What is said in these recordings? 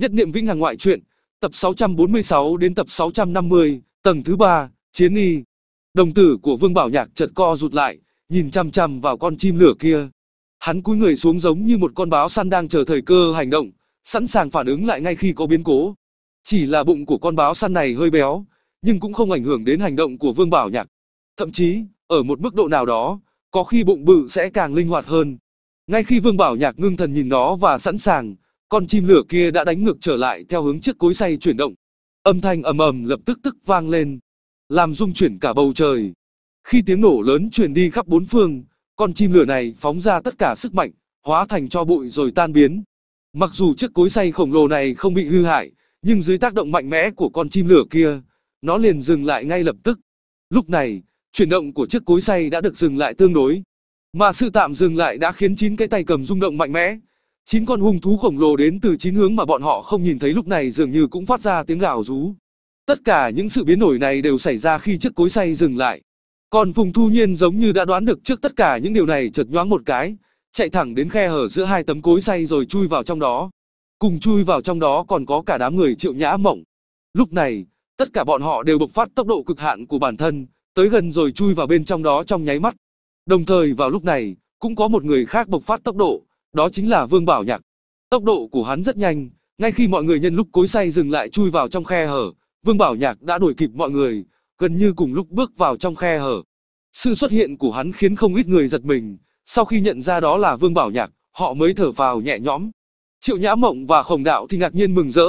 Nhất niệm vĩnh hằng ngoại truyện, tập 646 đến tập 650, tầng thứ 3, chiến y. Đồng tử của Vương Bảo Nhạc chợt co rụt lại, nhìn chăm chăm vào con chim lửa kia. Hắn cúi người xuống giống như một con báo săn đang chờ thời cơ hành động, sẵn sàng phản ứng lại ngay khi có biến cố. Chỉ là bụng của con báo săn này hơi béo, nhưng cũng không ảnh hưởng đến hành động của Vương Bảo Nhạc. Thậm chí, ở một mức độ nào đó, có khi bụng bự sẽ càng linh hoạt hơn. Ngay khi Vương Bảo Nhạc ngưng thần nhìn nó và sẵn sàng, con chim lửa kia đã đánh ngược trở lại theo hướng chiếc cối xay chuyển động. Âm thanh ầm ầm lập tức tức vang lên, làm rung chuyển cả bầu trời. Khi tiếng nổ lớn truyền đi khắp bốn phương, con chim lửa này phóng ra tất cả sức mạnh, hóa thành cho bụi rồi tan biến. Mặc dù chiếc cối xay khổng lồ này không bị hư hại, nhưng dưới tác động mạnh mẽ của con chim lửa kia, nó liền dừng lại ngay lập tức. Lúc này, chuyển động của chiếc cối xay đã được dừng lại tương đối, mà sự tạm dừng lại đã khiến chín cái tay cầm rung động mạnh mẽ. Chín con hung thú khổng lồ đến từ chín hướng mà bọn họ không nhìn thấy lúc này dường như cũng phát ra tiếng gào rú. Tất cả những sự biến đổi này đều xảy ra khi chiếc cối xay dừng lại. Còn Phùng Thu Nhiên giống như đã đoán được trước tất cả những điều này chợt nhoáng một cái, chạy thẳng đến khe hở giữa hai tấm cối xay rồi chui vào trong đó. Cùng chui vào trong đó còn có cả đám người triệu nhã mộng. Lúc này, tất cả bọn họ đều bộc phát tốc độ cực hạn của bản thân, tới gần rồi chui vào bên trong đó trong nháy mắt. Đồng thời vào lúc này, cũng có một người khác bộc phát tốc độ, đó chính là Vương Bảo Nhạc. Tốc độ của hắn rất nhanh, ngay khi mọi người nhân lúc cối say dừng lại chui vào trong khe hở, Vương Bảo Nhạc đã đuổi kịp mọi người, gần như cùng lúc bước vào trong khe hở. Sự xuất hiện của hắn khiến không ít người giật mình, sau khi nhận ra đó là Vương Bảo Nhạc, họ mới thở vào nhẹ nhõm. Triệu Nhã Mộng và Khổng Đạo thì ngạc nhiên mừng rỡ,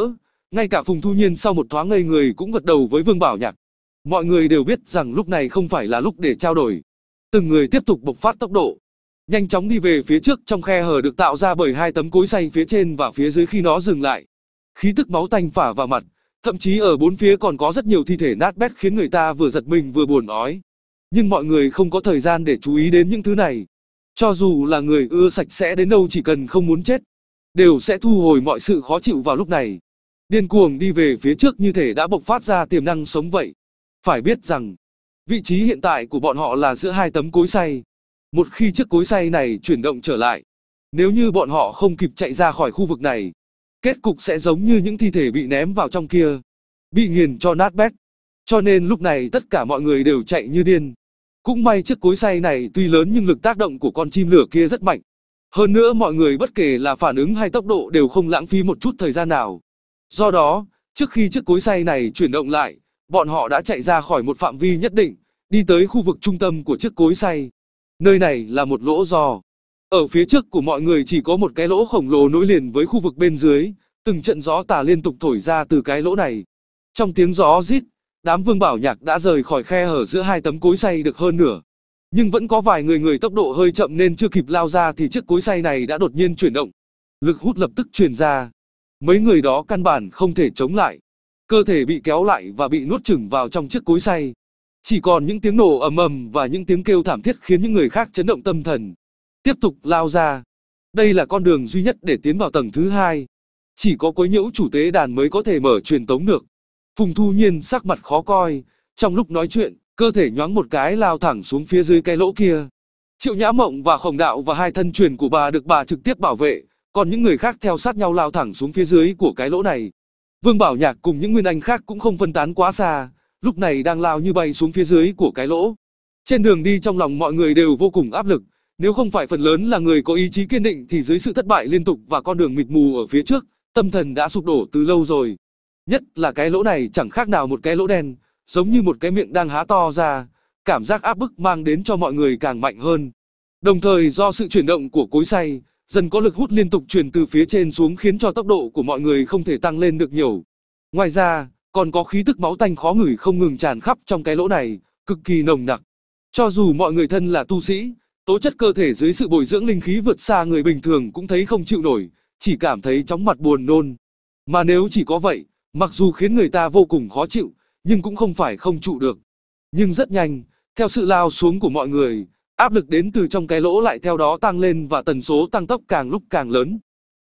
ngay cả Phùng Thu Nhiên sau một thoáng ngây người cũng gật đầu với Vương Bảo Nhạc. Mọi người đều biết rằng lúc này không phải là lúc để trao đổi. Từng người tiếp tục bộc phát tốc độ, nhanh chóng đi về phía trước trong khe hở được tạo ra bởi hai tấm cối xanh phía trên và phía dưới khi nó dừng lại. Khí tức máu tanh phả vào mặt, thậm chí ở bốn phía còn có rất nhiều thi thể nát bét khiến người ta vừa giật mình vừa buồn ói. Nhưng mọi người không có thời gian để chú ý đến những thứ này. Cho dù là người ưa sạch sẽ đến đâu chỉ cần không muốn chết, đều sẽ thu hồi mọi sự khó chịu vào lúc này. Điên cuồng đi về phía trước như thể đã bộc phát ra tiềm năng sống vậy. Phải biết rằng, vị trí hiện tại của bọn họ là giữa hai tấm cối xay. Một khi chiếc cối xay này chuyển động trở lại, nếu như bọn họ không kịp chạy ra khỏi khu vực này, kết cục sẽ giống như những thi thể bị ném vào trong kia, bị nghiền cho nát bét. Cho nên lúc này tất cả mọi người đều chạy như điên. Cũng may chiếc cối xay này tuy lớn nhưng lực tác động của con chim lửa kia rất mạnh. Hơn nữa mọi người bất kể là phản ứng hay tốc độ đều không lãng phí một chút thời gian nào. Do đó, trước khi chiếc cối xay này chuyển động lại, bọn họ đã chạy ra khỏi một phạm vi nhất định, đi tới khu vực trung tâm của chiếc cối xay. Nơi này là một lỗ giò. Ở phía trước của mọi người chỉ có một cái lỗ khổng lồ nối liền với khu vực bên dưới, từng trận gió tà liên tục thổi ra từ cái lỗ này. Trong tiếng gió rít, đám Vương Bảo Nhạc đã rời khỏi khe hở giữa hai tấm cối xay được hơn nửa. Nhưng vẫn có vài người người tốc độ hơi chậm nên chưa kịp lao ra thì chiếc cối xay này đã đột nhiên chuyển động. Lực hút lập tức truyền ra. Mấy người đó căn bản không thể chống lại. Cơ thể bị kéo lại và bị nuốt chửng vào trong chiếc cối xay. Chỉ còn những tiếng nổ ầm ầm và những tiếng kêu thảm thiết khiến những người khác chấn động tâm thần. Tiếp tục lao ra. Đây là con đường duy nhất để tiến vào tầng thứ hai. Chỉ có quấy nhiễu chủ tế đàn mới có thể mở truyền tống được. Phùng Thu Nhiên sắc mặt khó coi, trong lúc nói chuyện, cơ thể nhoáng một cái lao thẳng xuống phía dưới cái lỗ kia. Triệu Nhã Mộng và Khổng Đạo và hai thân truyền của bà được bà trực tiếp bảo vệ, còn những người khác theo sát nhau lao thẳng xuống phía dưới của cái lỗ này. Vương Bảo Nhạc cùng những nguyên anh khác cũng không phân tán quá xa, lúc này đang lao như bay xuống phía dưới của cái lỗ. Trên đường đi trong lòng mọi người đều vô cùng áp lực, nếu không phải phần lớn là người có ý chí kiên định thì dưới sự thất bại liên tục và con đường mịt mù ở phía trước, tâm thần đã sụp đổ từ lâu rồi. Nhất là cái lỗ này chẳng khác nào một cái lỗ đen, giống như một cái miệng đang há to ra, cảm giác áp bức mang đến cho mọi người càng mạnh hơn. Đồng thời do sự chuyển động của cối xay, dần có lực hút liên tục truyền từ phía trên xuống khiến cho tốc độ của mọi người không thể tăng lên được nhiều. Ngoài ra, còn có khí tức máu tanh khó ngửi không ngừng tràn khắp trong cái lỗ này, cực kỳ nồng nặc. Cho dù mọi người thân là tu sĩ, tố chất cơ thể dưới sự bồi dưỡng linh khí vượt xa người bình thường cũng thấy không chịu nổi, chỉ cảm thấy chóng mặt buồn nôn. Mà nếu chỉ có vậy, mặc dù khiến người ta vô cùng khó chịu, nhưng cũng không phải không trụ được. Nhưng rất nhanh, theo sự lao xuống của mọi người, áp lực đến từ trong cái lỗ lại theo đó tăng lên và tần số tăng tốc càng lúc càng lớn.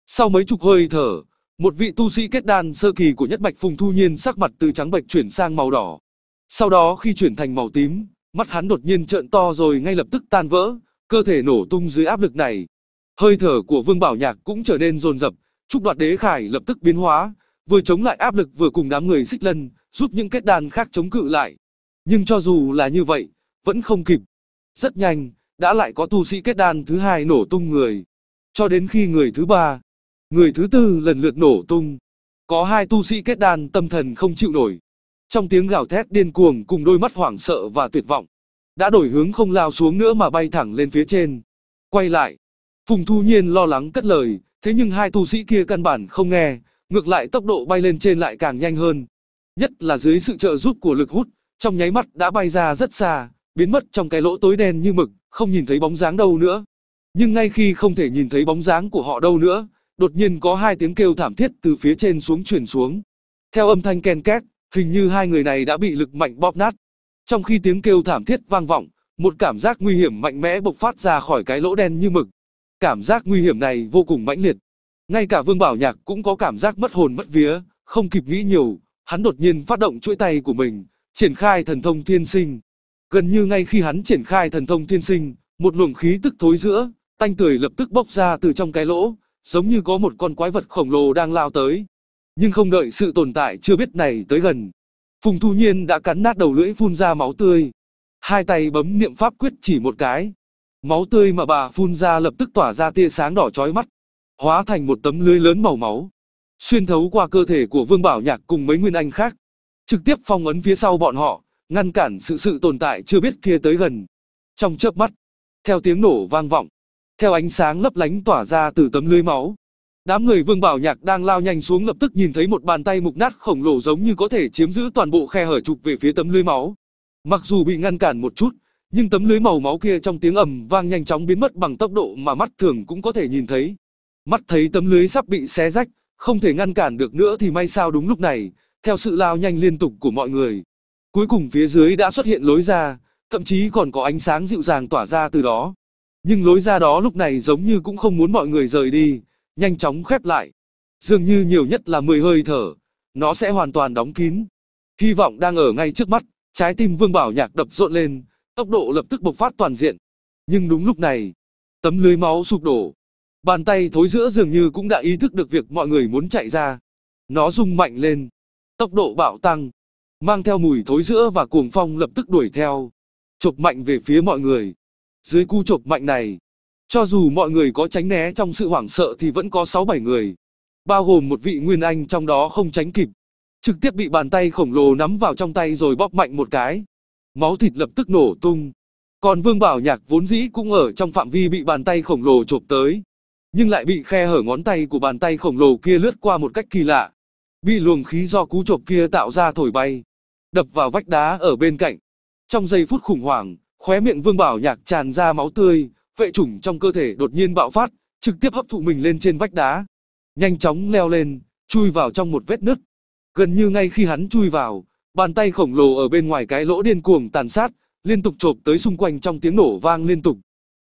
Sau mấy chục hơi thở, một vị tu sĩ kết đan sơ kỳ của nhất bạch Phùng Thu Nhiên sắc mặt từ trắng bệch chuyển sang màu đỏ. Sau đó khi chuyển thành màu tím, mắt hắn đột nhiên trợn to rồi ngay lập tức tan vỡ, cơ thể nổ tung dưới áp lực này. Hơi thở của Vương Bảo Nhạc cũng trở nên dồn dập, trúc đoạt đế khải lập tức biến hóa, vừa chống lại áp lực vừa cùng đám người xích lân, giúp những kết đan khác chống cự lại. Nhưng cho dù là như vậy, vẫn không kịp. Rất nhanh, đã lại có tu sĩ kết đan thứ hai nổ tung người. Cho đến khi người thứ ba, người thứ tư lần lượt nổ tung. Có hai tu sĩ kết đan tâm thần không chịu nổi. Trong tiếng gào thét điên cuồng cùng đôi mắt hoảng sợ và tuyệt vọng. Đã đổi hướng không lao xuống nữa mà bay thẳng lên phía trên. Quay lại. Phùng Thu Nhiên lo lắng cất lời, thế nhưng hai tu sĩ kia căn bản không nghe, ngược lại tốc độ bay lên trên lại càng nhanh hơn. Nhất là dưới sự trợ giúp của lực hút, trong nháy mắt đã bay ra rất xa, biến mất trong cái lỗ tối đen như mực, không nhìn thấy bóng dáng đâu nữa. Nhưng ngay khi không thể nhìn thấy bóng dáng của họ đâu nữa, đột nhiên có hai tiếng kêu thảm thiết từ phía trên xuống chuyển xuống. Theo âm thanh ken két, hình như hai người này đã bị lực mạnh bóp nát. Trong khi tiếng kêu thảm thiết vang vọng, một cảm giác nguy hiểm mạnh mẽ bộc phát ra khỏi cái lỗ đen như mực. Cảm giác nguy hiểm này vô cùng mãnh liệt. Ngay cả Vương Bảo Nhạc cũng có cảm giác mất hồn mất vía, không kịp nghĩ nhiều, hắn đột nhiên phát động chuỗi tay của mình, triển khai thần thông thiên sinh. Gần như ngay khi hắn triển khai thần thông thiên sinh, một luồng khí tức thối giữa, tanh tưởi lập tức bốc ra từ trong cái lỗ, giống như có một con quái vật khổng lồ đang lao tới. Nhưng không đợi sự tồn tại chưa biết này tới gần, Phùng Thu Nhiên đã cắn nát đầu lưỡi phun ra máu tươi. Hai tay bấm niệm pháp quyết chỉ một cái. Máu tươi mà bà phun ra lập tức tỏa ra tia sáng đỏ chói mắt, hóa thành một tấm lưới lớn màu máu, xuyên thấu qua cơ thể của Vương Bảo Nhạc cùng mấy nguyên anh khác, trực tiếp phong ấn phía sau bọn họ, ngăn cản sự sự tồn tại chưa biết kia tới gần. Trong chớp mắt, theo tiếng nổ vang vọng, theo ánh sáng lấp lánh tỏa ra từ tấm lưới máu. Đám người Vương Bảo Nhạc đang lao nhanh xuống lập tức nhìn thấy một bàn tay mục nát khổng lồ giống như có thể chiếm giữ toàn bộ khe hở chụp về phía tấm lưới máu. Mặc dù bị ngăn cản một chút, nhưng tấm lưới màu máu kia trong tiếng ầm vang nhanh chóng biến mất bằng tốc độ mà mắt thường cũng có thể nhìn thấy. Mắt thấy tấm lưới sắp bị xé rách, không thể ngăn cản được nữa thì may sao đúng lúc này, theo sự lao nhanh liên tục của mọi người. Cuối cùng phía dưới đã xuất hiện lối ra, thậm chí còn có ánh sáng dịu dàng tỏa ra từ đó. Nhưng lối ra đó lúc này giống như cũng không muốn mọi người rời đi, nhanh chóng khép lại. Dường như nhiều nhất là 10 hơi thở, nó sẽ hoàn toàn đóng kín. Hy vọng đang ở ngay trước mắt, trái tim Vương Bảo Nhạc đập rộn lên, tốc độ lập tức bộc phát toàn diện. Nhưng đúng lúc này, tấm lưới máu sụp đổ. Bàn tay thối giữa dường như cũng đã ý thức được việc mọi người muốn chạy ra. Nó rung mạnh lên, tốc độ bạo tăng, mang theo mùi thối giữa và cuồng phong lập tức đuổi theo, chộp mạnh về phía mọi người. Dưới cú chộp mạnh này, cho dù mọi người có tránh né trong sự hoảng sợ thì vẫn có 6-7 người, bao gồm một vị Nguyên Anh trong đó không tránh kịp, trực tiếp bị bàn tay khổng lồ nắm vào trong tay rồi bóp mạnh một cái. Máu thịt lập tức nổ tung. Còn Vương Bảo Nhạc vốn dĩ cũng ở trong phạm vi bị bàn tay khổng lồ chộp tới, nhưng lại bị khe hở ngón tay của bàn tay khổng lồ kia lướt qua một cách kỳ lạ, bị luồng khí do cú chộp kia tạo ra thổi bay, đập vào vách đá ở bên cạnh. Trong giây phút khủng hoảng, Khóe miệng Vương Bảo Nhạc tràn ra máu tươi, vệ chủng trong cơ thể đột nhiên bạo phát, trực tiếp hấp thụ mình lên trên vách đá. Nhanh chóng leo lên, chui vào trong một vết nứt. Gần như ngay khi hắn chui vào, bàn tay khổng lồ ở bên ngoài cái lỗ điên cuồng tàn sát, liên tục chộp tới xung quanh trong tiếng nổ vang liên tục.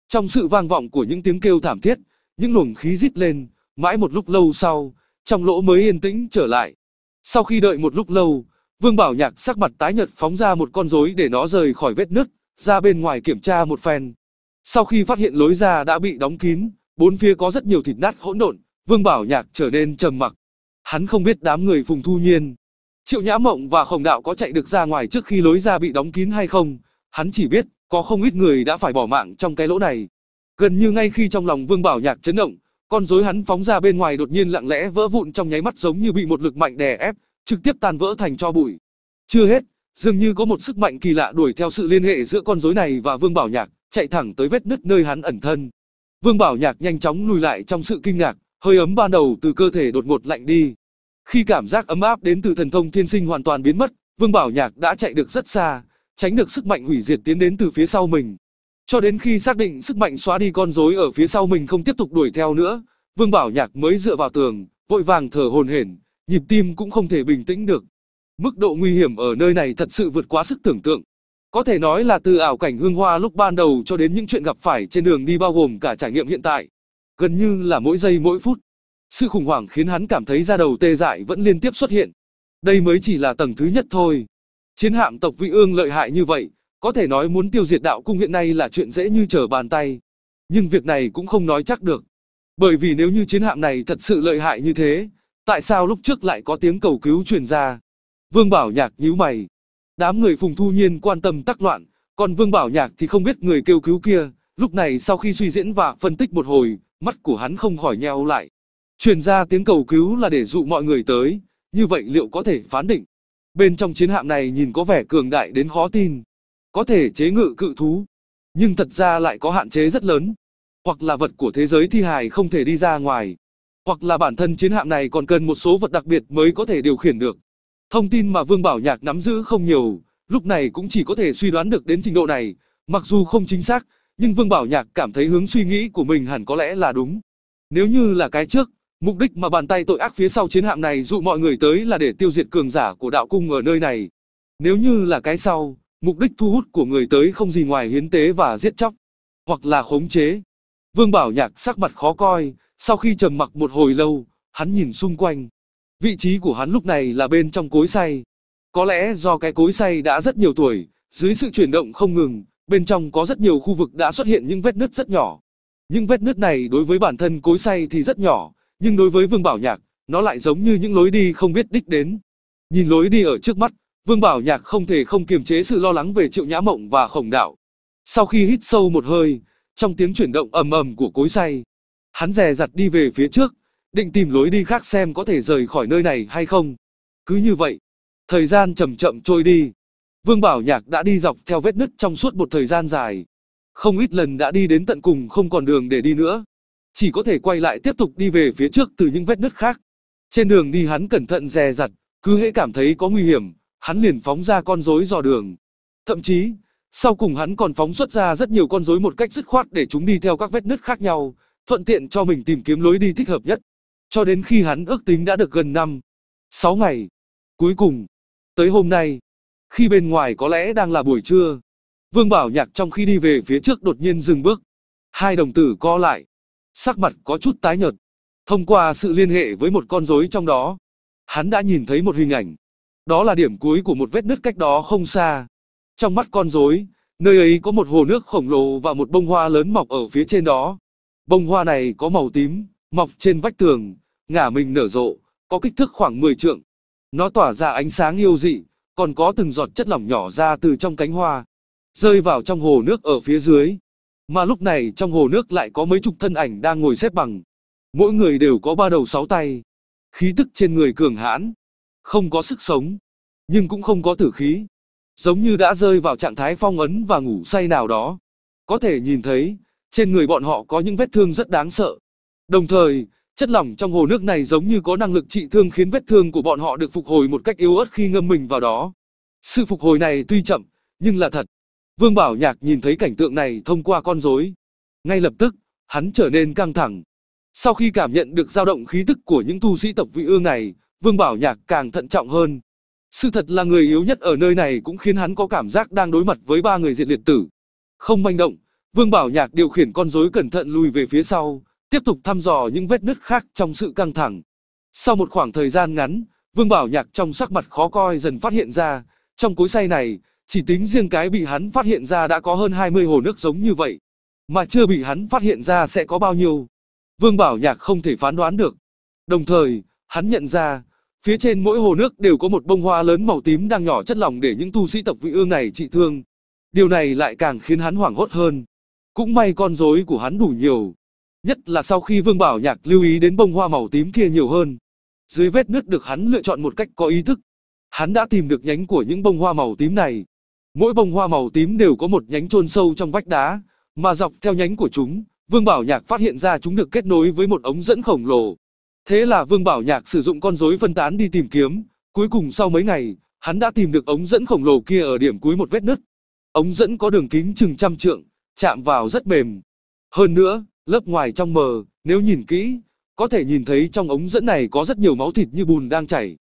Trong sự vang vọng của những tiếng kêu thảm thiết, những luồng khí rít lên, mãi một lúc lâu sau, trong lỗ mới yên tĩnh trở lại. Sau khi đợi một lúc lâu, Vương Bảo Nhạc sắc mặt tái nhợt phóng ra một con rối để nó rời khỏi vết nứt, ra bên ngoài kiểm tra một phen. Sau khi phát hiện lối ra đã bị đóng kín, bốn phía có rất nhiều thịt nát hỗn độn, Vương Bảo Nhạc trở nên trầm mặc. Hắn không biết đám người Phùng Thu Nhiên, Triệu Nhã Mộng và Khổng Đạo có chạy được ra ngoài trước khi lối ra bị đóng kín hay không, hắn chỉ biết có không ít người đã phải bỏ mạng trong cái lỗ này. Gần như ngay khi trong lòng Vương Bảo Nhạc chấn động, con rối hắn phóng ra bên ngoài đột nhiên lặng lẽ vỡ vụn trong nháy mắt giống như bị một lực mạnh đè ép, trực tiếp tan vỡ thành cho bụi. Chưa hết, Dường như có một sức mạnh kỳ lạ đuổi theo sự liên hệ giữa con rối này và Vương Bảo Nhạc, chạy thẳng tới vết nứt nơi hắn ẩn thân. Vương Bảo Nhạc nhanh chóng lùi lại trong sự kinh ngạc, hơi ấm ban đầu từ cơ thể đột ngột lạnh đi. Khi cảm giác ấm áp đến từ thần thông thiên sinh hoàn toàn biến mất, Vương Bảo Nhạc đã chạy được rất xa, tránh được sức mạnh hủy diệt tiến đến từ phía sau mình. Cho đến khi xác định sức mạnh xóa đi con rối ở phía sau mình không tiếp tục đuổi theo nữa, Vương Bảo Nhạc mới dựa vào tường, vội vàng thở hồn hển, nhịp tim cũng không thể bình tĩnh được. Mức độ nguy hiểm ở nơi này thật sự vượt quá sức tưởng tượng. Có thể nói là từ ảo cảnh hương hoa lúc ban đầu cho đến những chuyện gặp phải trên đường đi bao gồm cả trải nghiệm hiện tại. Gần như là mỗi giây mỗi phút. Sự khủng hoảng khiến hắn cảm thấy da đầu tê dại vẫn liên tiếp xuất hiện. Đây mới chỉ là tầng thứ nhất thôi. Chiến hạm tộc vị Ương lợi hại như vậy, có thể nói muốn tiêu diệt đạo cung hiện nay là chuyện dễ như trở bàn tay. Nhưng việc này cũng không nói chắc được. Bởi vì nếu như chiến hạm này thật sự lợi hại như thế, tại sao lúc trước lại có tiếng cầu cứu truyền ra? Vương Bảo Nhạc nhíu mày. Đám người Phùng Thu Nhiên quan tâm tắc loạn, còn Vương Bảo Nhạc thì không biết người kêu cứu kia. Lúc này sau khi suy diễn và phân tích một hồi, mắt của hắn không khỏi nheo lại. Truyền ra tiếng cầu cứu là để dụ mọi người tới, như vậy liệu có thể phán định? Bên trong chiến hạm này nhìn có vẻ cường đại đến khó tin. Có thể chế ngự cự thú, nhưng thật ra lại có hạn chế rất lớn. Hoặc là vật của thế giới thi hài không thể đi ra ngoài, hoặc là bản thân chiến hạm này còn cần một số vật đặc biệt mới có thể điều khiển được. Thông tin mà Vương Bảo Nhạc nắm giữ không nhiều, lúc này cũng chỉ có thể suy đoán được đến trình độ này, mặc dù không chính xác, nhưng Vương Bảo Nhạc cảm thấy hướng suy nghĩ của mình hẳn có lẽ là đúng. Nếu như là cái trước, mục đích mà bàn tay tội ác phía sau chiến hạm này dụ mọi người tới là để tiêu diệt cường giả của đạo cung ở nơi này. Nếu như là cái sau, mục đích thu hút của người tới không gì ngoài hiến tế và giết chóc, hoặc là khống chế. Vương Bảo Nhạc sắc mặt khó coi, sau khi trầm mặc một hồi lâu, hắn nhìn xung quanh, Vị trí của hắn lúc này là bên trong cối xay. Có lẽ do cái cối xay đã rất nhiều tuổi, dưới sự chuyển động không ngừng, bên trong có rất nhiều khu vực đã xuất hiện những vết nứt rất nhỏ. Những vết nứt này đối với bản thân cối xay thì rất nhỏ, nhưng đối với Vương Bảo Nhạc, nó lại giống như những lối đi không biết đích đến. Nhìn lối đi ở trước mắt, Vương Bảo Nhạc không thể không kiềm chế sự lo lắng về Triệu Nhã Mộng và Khổng Đạo. Sau khi hít sâu một hơi, trong tiếng chuyển động ầm ầm của cối xay, hắn dè dặt đi về phía trước, định tìm lối đi khác xem có thể rời khỏi nơi này hay không. Cứ như vậy, thời gian chậm chậm trôi đi. Vương Bảo Nhạc đã đi dọc theo vết nứt trong suốt một thời gian dài. Không ít lần đã đi đến tận cùng không còn đường để đi nữa. Chỉ có thể quay lại tiếp tục đi về phía trước từ những vết nứt khác. Trên đường đi hắn cẩn thận dè dặt, cứ hễ cảm thấy có nguy hiểm, hắn liền phóng ra con rối dò đường. Thậm chí, sau cùng hắn còn phóng xuất ra rất nhiều con rối một cách dứt khoát để chúng đi theo các vết nứt khác nhau, thuận tiện cho mình tìm kiếm lối đi thích hợp nhất cho đến khi hắn ước tính đã được gần năm, sáu ngày. Cuối cùng, tới hôm nay, khi bên ngoài có lẽ đang là buổi trưa, Vương Bảo Nhạc trong khi đi về phía trước đột nhiên dừng bước. Hai đồng tử co lại, sắc mặt có chút tái nhợt. Thông qua sự liên hệ với một con rối trong đó, hắn đã nhìn thấy một hình ảnh. Đó là điểm cuối của một vết nứt cách đó không xa. Trong mắt con rối, nơi ấy có một hồ nước khổng lồ và một bông hoa lớn mọc ở phía trên đó. Bông hoa này có màu tím, mọc trên vách tường, ngả mình nở rộ, có kích thước khoảng 10 trượng. Nó tỏa ra ánh sáng yêu dị, còn có từng giọt chất lỏng nhỏ ra từ trong cánh hoa, rơi vào trong hồ nước ở phía dưới. Mà lúc này trong hồ nước lại có mấy chục thân ảnh đang ngồi xếp bằng. Mỗi người đều có ba đầu sáu tay. Khí tức trên người cường hãn, không có sức sống, nhưng cũng không có tử khí. Giống như đã rơi vào trạng thái phong ấn và ngủ say nào đó. Có thể nhìn thấy, trên người bọn họ có những vết thương rất đáng sợ. Đồng thời, Chất lỏng trong hồ nước này giống như có năng lực trị thương khiến vết thương của bọn họ được phục hồi một cách yếu ớt khi ngâm mình vào đó. Sự phục hồi này tuy chậm, nhưng là thật. Vương Bảo Nhạc nhìn thấy cảnh tượng này thông qua con rối. Ngay lập tức, hắn trở nên căng thẳng. Sau khi cảm nhận được dao động khí tức của những tu sĩ tộc vị ương này, Vương Bảo Nhạc càng thận trọng hơn. Sự thật là người yếu nhất ở nơi này cũng khiến hắn có cảm giác đang đối mặt với ba người diện liệt tử. Không manh động, Vương Bảo Nhạc điều khiển con rối cẩn thận lùi về phía sau, tiếp tục thăm dò những vết nứt khác trong sự căng thẳng. Sau một khoảng thời gian ngắn, Vương Bảo Nhạc trong sắc mặt khó coi dần phát hiện ra, trong cối say này, chỉ tính riêng cái bị hắn phát hiện ra đã có hơn 20 hồ nước giống như vậy, mà chưa bị hắn phát hiện ra sẽ có bao nhiêu. Vương Bảo Nhạc không thể phán đoán được. Đồng thời, hắn nhận ra, phía trên mỗi hồ nước đều có một bông hoa lớn màu tím đang nhỏ chất lỏng để những tu sĩ tộc vị ương này trị thương. Điều này lại càng khiến hắn hoảng hốt hơn. Cũng may con rối của hắn đủ nhiều, Nhất là sau khi Vương Bảo Nhạc lưu ý đến bông hoa màu tím kia nhiều hơn. Dưới vết nứt được hắn lựa chọn một cách có ý thức. Hắn đã tìm được nhánh của những bông hoa màu tím này. Mỗi bông hoa màu tím đều có một nhánh chôn sâu trong vách đá, mà dọc theo nhánh của chúng, Vương Bảo Nhạc phát hiện ra chúng được kết nối với một ống dẫn khổng lồ. Thế là Vương Bảo Nhạc sử dụng con rối phân tán đi tìm kiếm, cuối cùng sau mấy ngày, hắn đã tìm được ống dẫn khổng lồ kia ở điểm cuối một vết nứt. Ống dẫn có đường kính chừng trăm trượng, chạm vào rất mềm. Hơn nữa, Lớp ngoài trong mờ, nếu nhìn kỹ, có thể nhìn thấy trong ống dẫn này có rất nhiều máu thịt như bùn đang chảy.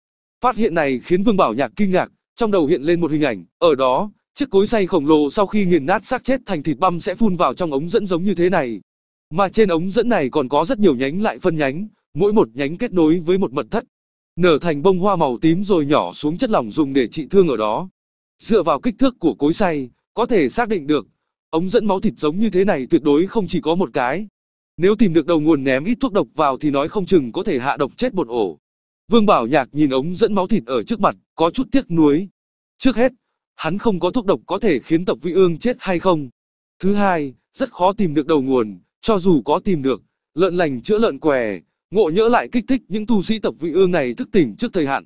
Phát hiện này khiến Vương Bảo Nhạc kinh ngạc, trong đầu hiện lên một hình ảnh, ở đó, chiếc cối xay khổng lồ sau khi nghiền nát xác chết thành thịt băm sẽ phun vào trong ống dẫn giống như thế này. Mà trên ống dẫn này còn có rất nhiều nhánh lại phân nhánh, mỗi một nhánh kết nối với một mật thất. Nở thành bông hoa màu tím rồi nhỏ xuống chất lỏng dùng để trị thương ở đó. Dựa vào kích thước của cối xay, có thể xác định được Ống dẫn máu thịt giống như thế này tuyệt đối không chỉ có một cái. Nếu tìm được đầu nguồn ném ít thuốc độc vào thì nói không chừng có thể hạ độc chết một ổ. Vương Bảo Nhạc nhìn ống dẫn máu thịt ở trước mặt, có chút tiếc nuối. Trước hết, hắn không có thuốc độc có thể khiến tộc vị ương chết hay không. Thứ hai, rất khó tìm được đầu nguồn, cho dù có tìm được, lợn lành chữa lợn què, ngộ nhỡ lại kích thích những tu sĩ tộc vị ương này thức tỉnh trước thời hạn.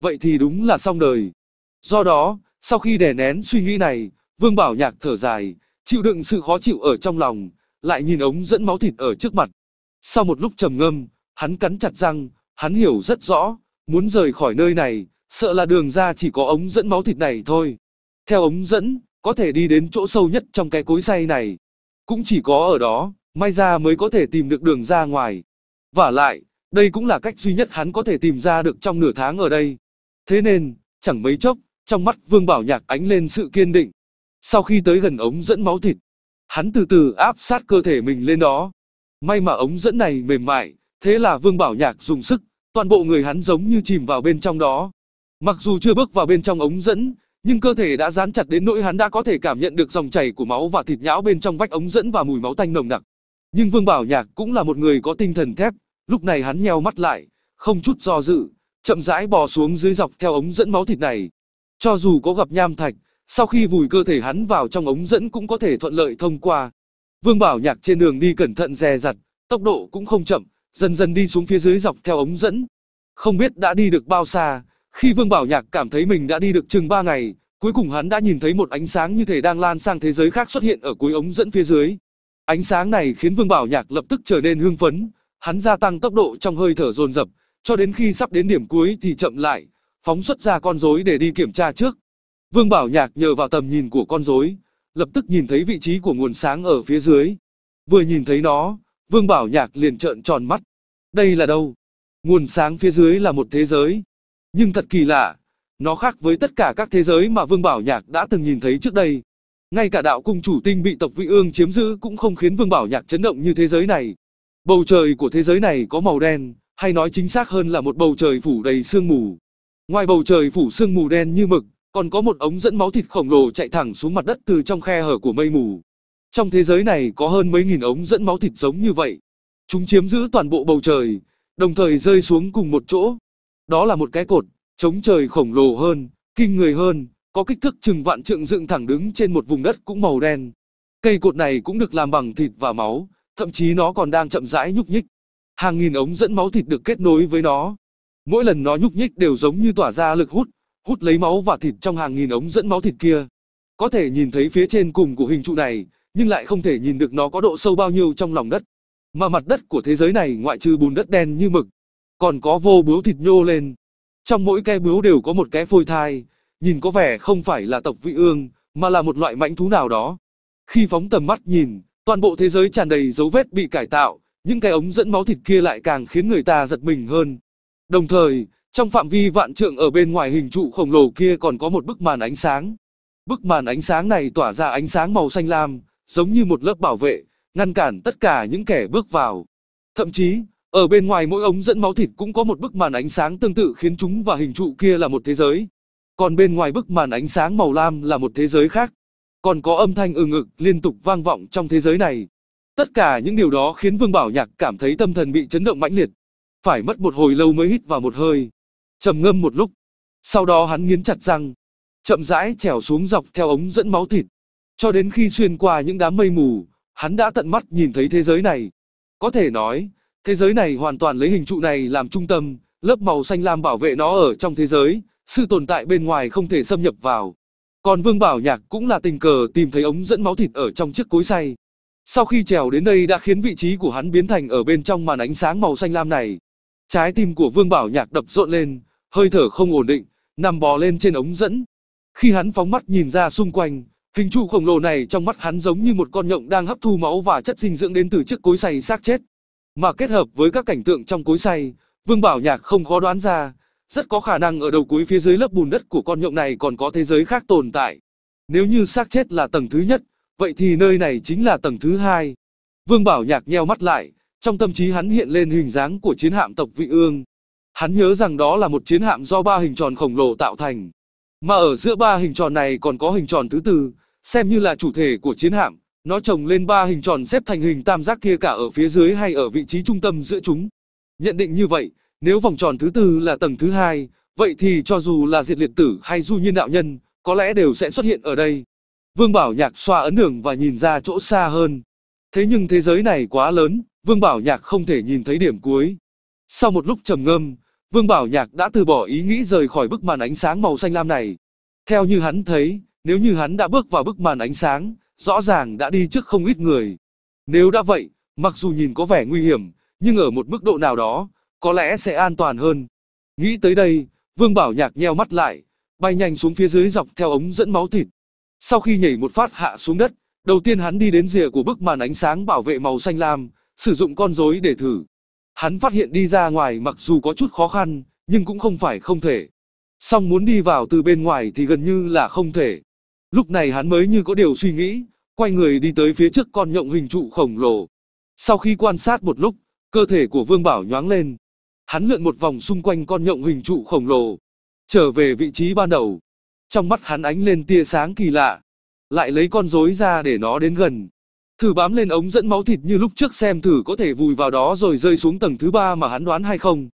Vậy thì đúng là xong đời. Do đó, sau khi đè nén suy nghĩ này, Vương Bảo Nhạc thở dài, chịu đựng sự khó chịu ở trong lòng, lại nhìn ống dẫn máu thịt ở trước mặt. Sau một lúc trầm ngâm, hắn cắn chặt răng, hắn hiểu rất rõ, muốn rời khỏi nơi này, sợ là đường ra chỉ có ống dẫn máu thịt này thôi. Theo ống dẫn, có thể đi đến chỗ sâu nhất trong cái cối say này. Cũng chỉ có ở đó, may ra mới có thể tìm được đường ra ngoài. Và lại, đây cũng là cách duy nhất hắn có thể tìm ra được trong nửa tháng ở đây. Thế nên, chẳng mấy chốc, trong mắt Vương Bảo Nhạc ánh lên sự kiên định. Sau khi tới gần ống dẫn máu thịt, hắn từ từ áp sát cơ thể mình lên đó. May mà ống dẫn này mềm mại, thế là Vương Bảo Nhạc dùng sức, toàn bộ người hắn giống như chìm vào bên trong đó. Mặc dù chưa bước vào bên trong ống dẫn, nhưng cơ thể đã dán chặt đến nỗi hắn đã có thể cảm nhận được dòng chảy của máu và thịt nhão bên trong vách ống dẫn và mùi máu tanh nồng nặc. Nhưng Vương Bảo Nhạc cũng là một người có tinh thần thép, lúc này hắn nheo mắt lại, không chút do dự, chậm rãi bò xuống dưới dọc theo ống dẫn máu thịt này. Cho dù có gặp nham thạch, sau khi vùi cơ thể hắn vào trong ống dẫn cũng có thể thuận lợi thông qua. Vương Bảo Nhạc trên đường đi cẩn thận dè dặt, tốc độ cũng không chậm, dần dần đi xuống phía dưới dọc theo ống dẫn. Không biết đã đi được bao xa, khi Vương Bảo Nhạc cảm thấy mình đã đi được chừng 3 ngày, cuối cùng hắn đã nhìn thấy một ánh sáng như thể đang lan sang thế giới khác xuất hiện ở cuối ống dẫn phía dưới. Ánh sáng này khiến Vương Bảo Nhạc lập tức trở nên hưng phấn, hắn gia tăng tốc độ trong hơi thở dồn dập, cho đến khi sắp đến điểm cuối thì chậm lại, phóng xuất ra con rối để đi kiểm tra trước. Vương Bảo Nhạc nhờ vào tầm nhìn của con rối, lập tức nhìn thấy vị trí của nguồn sáng ở phía dưới. Vừa nhìn thấy nó, Vương Bảo Nhạc liền trợn tròn mắt. Đây là đâu? Nguồn sáng phía dưới là một thế giới. Nhưng thật kỳ lạ, nó khác với tất cả các thế giới mà Vương Bảo Nhạc đã từng nhìn thấy trước đây. Ngay cả đạo cung chủ tinh bị tộc vị ương chiếm giữ cũng không khiến Vương Bảo Nhạc chấn động như thế giới này. Bầu trời của thế giới này có màu đen, hay nói chính xác hơn là một bầu trời phủ đầy sương mù. Ngoài bầu trời phủ sương mù đen như mực, còn có một ống dẫn máu thịt khổng lồ chạy thẳng xuống mặt đất từ trong khe hở của mây mù. Trong thế giới này có hơn mấy nghìn ống dẫn máu thịt giống như vậy. Chúng chiếm giữ toàn bộ bầu trời, đồng thời rơi xuống cùng một chỗ. Đó là một cái cột, chống trời khổng lồ hơn, kinh người hơn, có kích thước chừng vạn trượng dựng thẳng đứng trên một vùng đất cũng màu đen. Cây cột này cũng được làm bằng thịt và máu, thậm chí nó còn đang chậm rãi nhúc nhích. Hàng nghìn ống dẫn máu thịt được kết nối với nó. Mỗi lần nó nhúc nhích đều giống như tỏa ra lực hút, hút lấy máu và thịt trong hàng nghìn ống dẫn máu thịt kia. Có thể nhìn thấy phía trên cùng của hình trụ này, nhưng lại không thể nhìn được nó có độ sâu bao nhiêu trong lòng đất. Mà mặt đất của thế giới này ngoại trừ bùn đất đen như mực, còn có vô bướu thịt nhô lên. Trong mỗi cái bướu đều có một cái phôi thai, nhìn có vẻ không phải là tộc vị ương, mà là một loại mãnh thú nào đó. Khi phóng tầm mắt nhìn, toàn bộ thế giới tràn đầy dấu vết bị cải tạo, những cái ống dẫn máu thịt kia lại càng khiến người ta giật mình hơn. Đồng thời, trong phạm vi vạn trượng ở bên ngoài hình trụ khổng lồ kia còn có một bức màn ánh sáng. Bức màn ánh sáng này tỏa ra ánh sáng màu xanh lam, giống như một lớp bảo vệ, ngăn cản tất cả những kẻ bước vào. Thậm chí, ở bên ngoài mỗi ống dẫn máu thịt cũng có một bức màn ánh sáng tương tự khiến chúng và hình trụ kia là một thế giới. Còn bên ngoài bức màn ánh sáng màu lam là một thế giới khác. Còn có âm thanh ừ ngực liên tục vang vọng trong thế giới này. Tất cả những điều đó khiến Vương Bảo Nhạc cảm thấy tâm thần bị chấn động mãnh liệt. Phải mất một hồi lâu mới hít vào một hơi trầm ngâm một lúc. Sau đó hắn nghiến chặt răng, chậm rãi trèo xuống dọc theo ống dẫn máu thịt. Cho đến khi xuyên qua những đám mây mù, hắn đã tận mắt nhìn thấy thế giới này. Có thể nói, thế giới này hoàn toàn lấy hình trụ này làm trung tâm, lớp màu xanh lam bảo vệ nó ở trong thế giới, sự tồn tại bên ngoài không thể xâm nhập vào. Còn Vương Bảo Nhạc cũng là tình cờ tìm thấy ống dẫn máu thịt ở trong chiếc cối xay. Sau khi trèo đến đây đã khiến vị trí của hắn biến thành ở bên trong màn ánh sáng màu xanh lam này. Trái tim của Vương Bảo Nhạc đập rộn lên, hơi thở không ổn định, nằm bò lên trên ống dẫn. Khi hắn phóng mắt nhìn ra xung quanh, hình trụ khổng lồ này trong mắt hắn giống như một con nhộng đang hấp thu máu và chất dinh dưỡng đến từ chiếc cối xay xác chết. Mà kết hợp với các cảnh tượng trong cối xay, Vương Bảo Nhạc không khó đoán ra, rất có khả năng ở đầu cuối phía dưới lớp bùn đất của con nhộng này còn có thế giới khác tồn tại. Nếu như xác chết là tầng thứ nhất, vậy thì nơi này chính là tầng thứ hai. Vương Bảo Nhạc nheo mắt lại, trong tâm trí hắn hiện lên hình dáng của chiến hạm tộc Vị Ương, Hắn nhớ rằng đó là một chiến hạm do ba hình tròn khổng lồ tạo thành. Mà ở giữa ba hình tròn này còn có hình tròn thứ tư, xem như là chủ thể của chiến hạm. Nó trồng lên ba hình tròn xếp thành hình tam giác kia cả ở phía dưới hay ở vị trí trung tâm giữa chúng. Nhận định như vậy, nếu vòng tròn thứ tư là tầng thứ hai, vậy thì cho dù là diệt liệt tử hay du nhiên đạo nhân, có lẽ đều sẽ xuất hiện ở đây. Vương Bảo Nhạc xoa ấn đường và nhìn ra chỗ xa hơn. Thế nhưng thế giới này quá lớn, Vương Bảo Nhạc không thể nhìn thấy điểm cuối. Sau một lúc trầm ngâm, Vương Bảo Nhạc đã từ bỏ ý nghĩ rời khỏi bức màn ánh sáng màu xanh lam này. Theo như hắn thấy, nếu như hắn đã bước vào bức màn ánh sáng, rõ ràng đã đi trước không ít người. Nếu đã vậy, mặc dù nhìn có vẻ nguy hiểm, nhưng ở một mức độ nào đó, có lẽ sẽ an toàn hơn. Nghĩ tới đây, Vương Bảo Nhạc nheo mắt lại, bay nhanh xuống phía dưới dọc theo ống dẫn máu thịt. Sau khi nhảy một phát hạ xuống đất, đầu tiên hắn đi đến rìa của bức màn ánh sáng bảo vệ màu xanh lam, sử dụng con rối để thử. Hắn phát hiện đi ra ngoài mặc dù có chút khó khăn, nhưng cũng không phải không thể. Song muốn đi vào từ bên ngoài thì gần như là không thể. Lúc này hắn mới như có điều suy nghĩ, quay người đi tới phía trước con nhộng hình trụ khổng lồ. Sau khi quan sát một lúc, cơ thể của Vương Bảo nhoáng lên. Hắn lượn một vòng xung quanh con nhộng hình trụ khổng lồ, trở về vị trí ban đầu. Trong mắt hắn ánh lên tia sáng kỳ lạ, lại lấy con rối ra để nó đến gần. Thử bám lên ống dẫn máu thịt như lúc trước xem thử có thể vùi vào đó rồi rơi xuống tầng thứ ba mà hắn đoán hay không.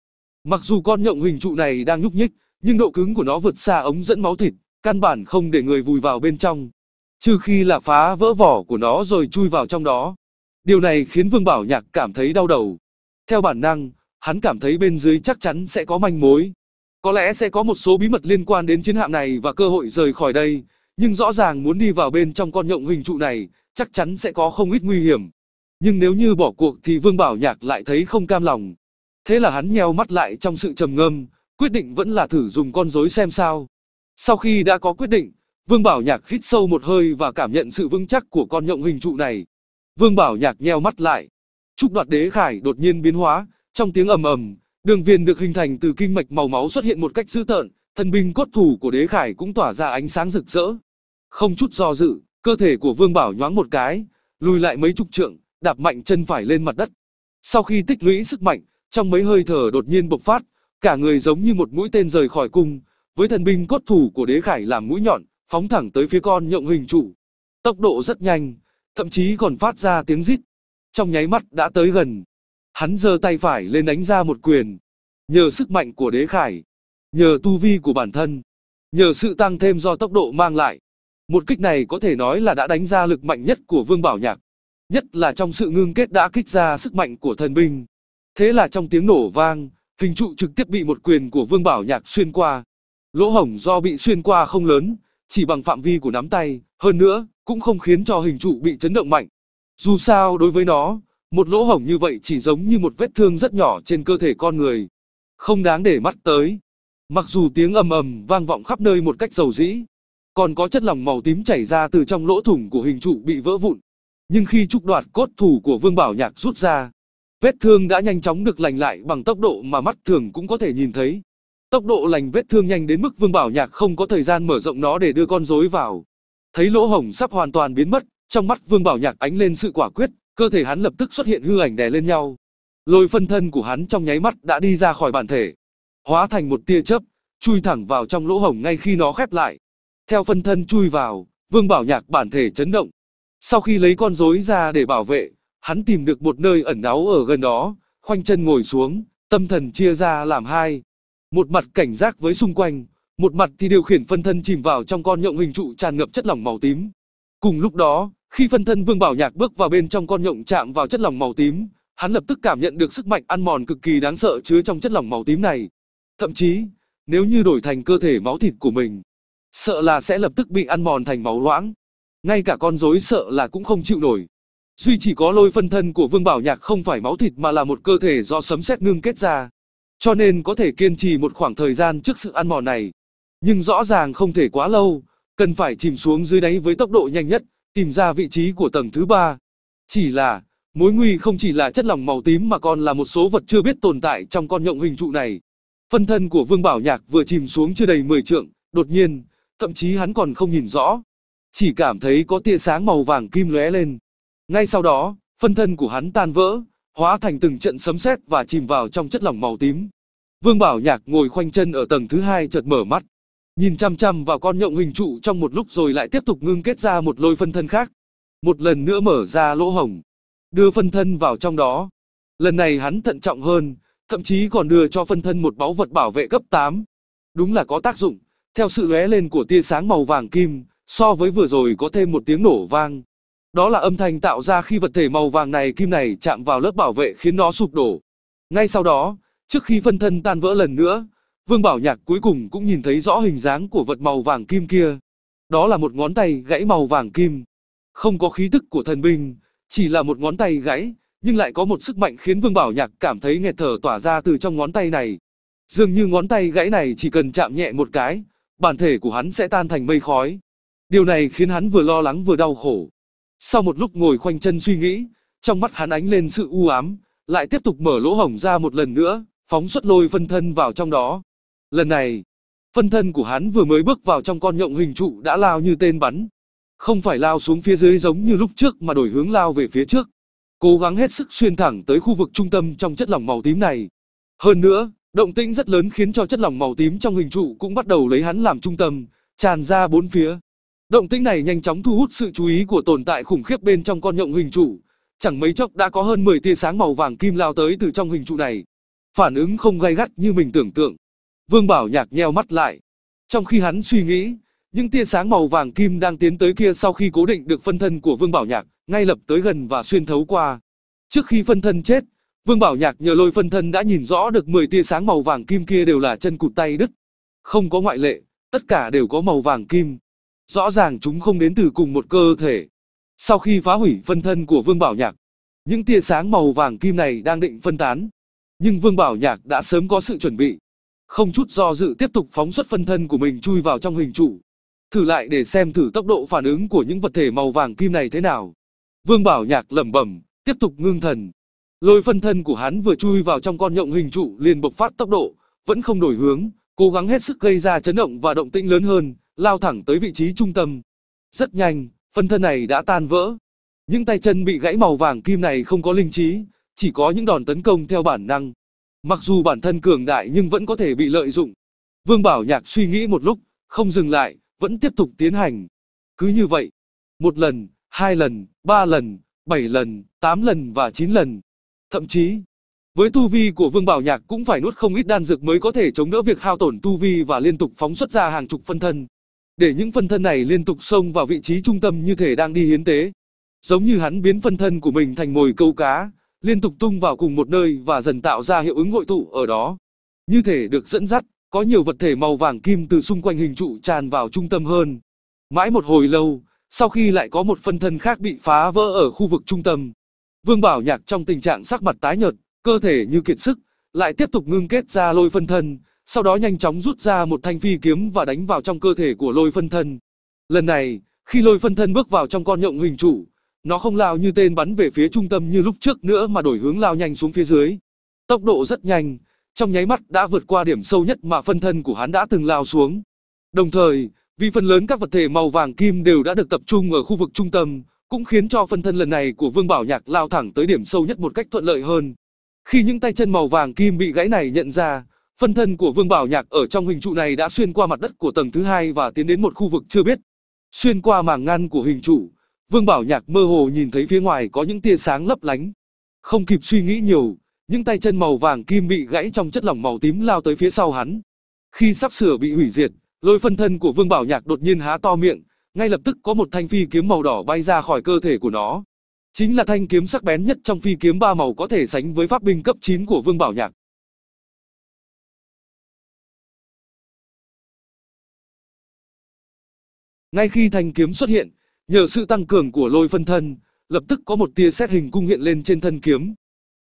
Mặc dù con nhộng hình trụ này đang nhúc nhích, nhưng độ cứng của nó vượt xa ống dẫn máu thịt, căn bản không để người vùi vào bên trong. Trừ khi là phá vỡ vỏ của nó rồi chui vào trong đó. Điều này khiến Vương Bảo Nhạc cảm thấy đau đầu. Theo bản năng, hắn cảm thấy bên dưới chắc chắn sẽ có manh mối. Có lẽ sẽ có một số bí mật liên quan đến chiến hạm này và cơ hội rời khỏi đây, nhưng rõ ràng muốn đi vào bên trong con nhộng hình trụ này, chắc chắn sẽ có không ít nguy hiểm. Nhưng nếu như bỏ cuộc thì Vương Bảo Nhạc lại thấy không cam lòng. Thế là hắn nheo mắt lại trong sự trầm ngâm, quyết định vẫn là thử dùng con rối xem sao. Sau khi đã có quyết định, Vương Bảo Nhạc hít sâu một hơi và cảm nhận sự vững chắc của con nhộng hình trụ này. Vương Bảo Nhạc nheo mắt lại. Trúc đoạt đế khải đột nhiên biến hóa, trong tiếng ầm ầm, đường viền được hình thành từ kinh mạch màu máu xuất hiện một cách dữ tợn, thân binh cốt thủ của đế khải cũng tỏa ra ánh sáng rực rỡ. Không chút do dự, Cơ thể của Vương Bảo nhoáng một cái, lùi lại mấy chục trượng, đạp mạnh chân phải lên mặt đất. Sau khi tích lũy sức mạnh, trong mấy hơi thở đột nhiên bộc phát, cả người giống như một mũi tên rời khỏi cung, với thần binh cốt thủ của đế khải làm mũi nhọn, phóng thẳng tới phía con nhộng hình trụ. Tốc độ rất nhanh, thậm chí còn phát ra tiếng rít. Trong nháy mắt đã tới gần. Hắn giơ tay phải lên đánh ra một quyền. Nhờ sức mạnh của đế khải, nhờ tu vi của bản thân, nhờ sự tăng thêm do tốc độ mang lại, một kích này có thể nói là đã đánh ra lực mạnh nhất của Vương Bảo Nhạc, nhất là trong sự ngưng kết đã kích ra sức mạnh của thần binh. Thế là trong tiếng nổ vang, hình trụ trực tiếp bị một quyền của Vương Bảo Nhạc xuyên qua. Lỗ hổng do bị xuyên qua không lớn, chỉ bằng phạm vi của nắm tay, hơn nữa, cũng không khiến cho hình trụ bị chấn động mạnh. Dù sao đối với nó, một lỗ hổng như vậy chỉ giống như một vết thương rất nhỏ trên cơ thể con người. Không đáng để mắt tới. Mặc dù tiếng ầm ầm vang vọng khắp nơi một cách dầu dĩ, còn có chất lỏng màu tím chảy ra từ trong lỗ thủng của hình trụ bị vỡ vụn. Nhưng khi trục đoạt cốt thủ của Vương Bảo Nhạc rút ra, vết thương đã nhanh chóng được lành lại bằng tốc độ mà mắt thường cũng có thể nhìn thấy. Tốc độ lành vết thương nhanh đến mức Vương Bảo Nhạc không có thời gian mở rộng nó để đưa con rối vào. Thấy lỗ hổng sắp hoàn toàn biến mất, trong mắt Vương Bảo Nhạc ánh lên sự quả quyết, cơ thể hắn lập tức xuất hiện hư ảnh đè lên nhau. Lôi phân thân của hắn trong nháy mắt đã đi ra khỏi bản thể, hóa thành một tia chớp, chui thẳng vào trong lỗ hổng ngay khi nó khép lại theo phân thân chui vào, Vương Bảo Nhạc bản thể chấn động. Sau khi lấy con rối ra để bảo vệ, hắn tìm được một nơi ẩn náu ở gần đó, khoanh chân ngồi xuống, tâm thần chia ra làm hai. Một mặt cảnh giác với xung quanh, một mặt thì điều khiển phân thân chìm vào trong con nhộng hình trụ tràn ngập chất lỏng màu tím. Cùng lúc đó, khi phân thân Vương Bảo Nhạc bước vào bên trong con nhộng chạm vào chất lỏng màu tím, hắn lập tức cảm nhận được sức mạnh ăn mòn cực kỳ đáng sợ chứa trong chất lỏng màu tím này. Thậm chí, nếu như đổi thành cơ thể máu thịt của mình, sợ là sẽ lập tức bị ăn mòn thành máu loãng. Ngay cả con rối sợ là cũng không chịu nổi. Duy chỉ có lôi phân thân của Vương Bảo Nhạc không phải máu thịt mà là một cơ thể do sấm sét ngưng kết ra. Cho nên có thể kiên trì một khoảng thời gian trước sự ăn mòn này. Nhưng rõ ràng không thể quá lâu, cần phải chìm xuống dưới đáy với tốc độ nhanh nhất, tìm ra vị trí của tầng thứ ba. Chỉ là, mối nguy không chỉ là chất lỏng màu tím mà còn là một số vật chưa biết tồn tại trong con nhộng hình trụ này. Phân thân của Vương Bảo Nhạc vừa chìm xuống chưa đầy 10 trượng, đột nhiên, thậm chí hắn còn không nhìn rõ, chỉ cảm thấy có tia sáng màu vàng kim lóe lên. Ngay sau đó, phân thân của hắn tan vỡ, hóa thành từng trận sấm sét và chìm vào trong chất lỏng màu tím. Vương Bảo Nhạc ngồi khoanh chân ở tầng thứ hai chợt mở mắt, nhìn chăm chăm vào con nhộng hình trụ trong một lúc rồi lại tiếp tục ngưng kết ra một lôi phân thân khác. Một lần nữa mở ra lỗ hổng, đưa phân thân vào trong đó. Lần này hắn thận trọng hơn, thậm chí còn đưa cho phân thân một báu vật bảo vệ cấp 8. Đúng là có tác dụng. Theo sự lóe lên của tia sáng màu vàng kim, so với vừa rồi có thêm một tiếng nổ vang. Đó là âm thanh tạo ra khi vật thể màu vàng này kim này chạm vào lớp bảo vệ khiến nó sụp đổ. Ngay sau đó, trước khi phân thân tan vỡ lần nữa, Vương Bảo Nhạc cuối cùng cũng nhìn thấy rõ hình dáng của vật màu vàng kim kia. Đó là một ngón tay gãy màu vàng kim. Không có khí tức của thần binh, chỉ là một ngón tay gãy, nhưng lại có một sức mạnh khiến Vương Bảo Nhạc cảm thấy nghẹt thở tỏa ra từ trong ngón tay này. Dường như ngón tay gãy này chỉ cần chạm nhẹ một cái, bản thể của hắn sẽ tan thành mây khói. Điều này khiến hắn vừa lo lắng vừa đau khổ. Sau một lúc ngồi khoanh chân suy nghĩ, trong mắt hắn ánh lên sự u ám, lại tiếp tục mở lỗ hổng ra một lần nữa, phóng xuất lôi phân thân vào trong đó. Lần này, phân thân của hắn vừa mới bước vào trong con nhộng hình trụ đã lao như tên bắn. Không phải lao xuống phía dưới giống như lúc trước mà đổi hướng lao về phía trước. Cố gắng hết sức xuyên thẳng tới khu vực trung tâm trong chất lỏng màu tím này. Hơn nữa, Động tĩnh rất lớn khiến cho chất lỏng màu tím trong hình trụ cũng bắt đầu lấy hắn làm trung tâm, tràn ra bốn phía. Động tĩnh này nhanh chóng thu hút sự chú ý của tồn tại khủng khiếp bên trong con nhộng hình trụ. Chẳng mấy chốc đã có hơn 10 tia sáng màu vàng kim lao tới từ trong hình trụ này. Phản ứng không gay gắt như mình tưởng tượng. Vương Bảo Nhạc nheo mắt lại. Trong khi hắn suy nghĩ, những tia sáng màu vàng kim đang tiến tới kia sau khi cố định được phân thân của Vương Bảo Nhạc, ngay lập tới gần và xuyên thấu qua. Trước khi phân thân chết, Vương Bảo Nhạc nhờ lôi phân thân đã nhìn rõ được 10 tia sáng màu vàng kim kia đều là chân cụt tay đứt. Không có ngoại lệ, tất cả đều có màu vàng kim. Rõ ràng chúng không đến từ cùng một cơ thể. Sau khi phá hủy phân thân của Vương Bảo Nhạc, những tia sáng màu vàng kim này đang định phân tán. Nhưng Vương Bảo Nhạc đã sớm có sự chuẩn bị. Không chút do dự tiếp tục phóng xuất phân thân của mình chui vào trong hình trụ. Thử lại để xem thử tốc độ phản ứng của những vật thể màu vàng kim này thế nào. Vương Bảo Nhạc lẩm bẩm, tiếp tục ngưng thần, Lôi phân thân của hắn vừa chui vào trong con nhộng hình trụ liền bộc phát tốc độ, vẫn không đổi hướng, cố gắng hết sức gây ra chấn động và động tĩnh lớn hơn, lao thẳng tới vị trí trung tâm. Rất nhanh, phân thân này đã tan vỡ. Những tay chân bị gãy màu vàng kim này không có linh trí, chỉ có những đòn tấn công theo bản năng. Mặc dù bản thân cường đại nhưng vẫn có thể bị lợi dụng. Vương Bảo Nhạc suy nghĩ một lúc, không dừng lại, vẫn tiếp tục tiến hành. Cứ như vậy, một lần, hai lần, ba lần, bảy lần, tám lần và chín lần. Thậm chí, với tu vi của Vương Bảo Nhạc cũng phải nuốt không ít đan dược mới có thể chống đỡ việc hao tổn tu vi và liên tục phóng xuất ra hàng chục phân thân. Để những phân thân này liên tục xông vào vị trí trung tâm như thể đang đi hiến tế. Giống như hắn biến phân thân của mình thành mồi câu cá, liên tục tung vào cùng một nơi và dần tạo ra hiệu ứng hội tụ ở đó. Như thể được dẫn dắt, có nhiều vật thể màu vàng kim từ xung quanh hình trụ tràn vào trung tâm hơn. Mãi một hồi lâu, sau khi lại có một phân thân khác bị phá vỡ ở khu vực trung tâm, Vương Bảo Nhạc trong tình trạng sắc mặt tái nhợt, cơ thể như kiệt sức, lại tiếp tục ngưng kết ra lôi phân thân, sau đó nhanh chóng rút ra một thanh phi kiếm và đánh vào trong cơ thể của lôi phân thân. Lần này, khi lôi phân thân bước vào trong con nhộng hình trụ, nó không lao như tên bắn về phía trung tâm như lúc trước nữa mà đổi hướng lao nhanh xuống phía dưới. Tốc độ rất nhanh, trong nháy mắt đã vượt qua điểm sâu nhất mà phân thân của hắn đã từng lao xuống. Đồng thời, vì phần lớn các vật thể màu vàng kim đều đã được tập trung ở khu vực trung tâm, cũng khiến cho phân thân lần này của Vương Bảo Nhạc lao thẳng tới điểm sâu nhất một cách thuận lợi hơn. Khi những tay chân màu vàng kim bị gãy này nhận ra, phân thân của Vương Bảo Nhạc ở trong hình trụ này đã xuyên qua mặt đất của tầng thứ hai và tiến đến một khu vực chưa biết. Xuyên qua màng ngăn của hình trụ, Vương Bảo Nhạc mơ hồ nhìn thấy phía ngoài có những tia sáng lấp lánh. Không kịp suy nghĩ nhiều, những tay chân màu vàng kim bị gãy trong chất lỏng màu tím lao tới phía sau hắn. Khi sắp sửa bị hủy diệt, lôi phân thân của Vương Bảo Nhạc đột nhiên há to miệng, ngay lập tức có một thanh phi kiếm màu đỏ bay ra khỏi cơ thể của nó. Chính là thanh kiếm sắc bén nhất trong phi kiếm ba màu có thể sánh với pháp binh cấp 9 của Vương Bảo Nhạc. Ngay khi thanh kiếm xuất hiện, nhờ sự tăng cường của lôi phân thân, lập tức có một tia xét hình cung hiện lên trên thân kiếm.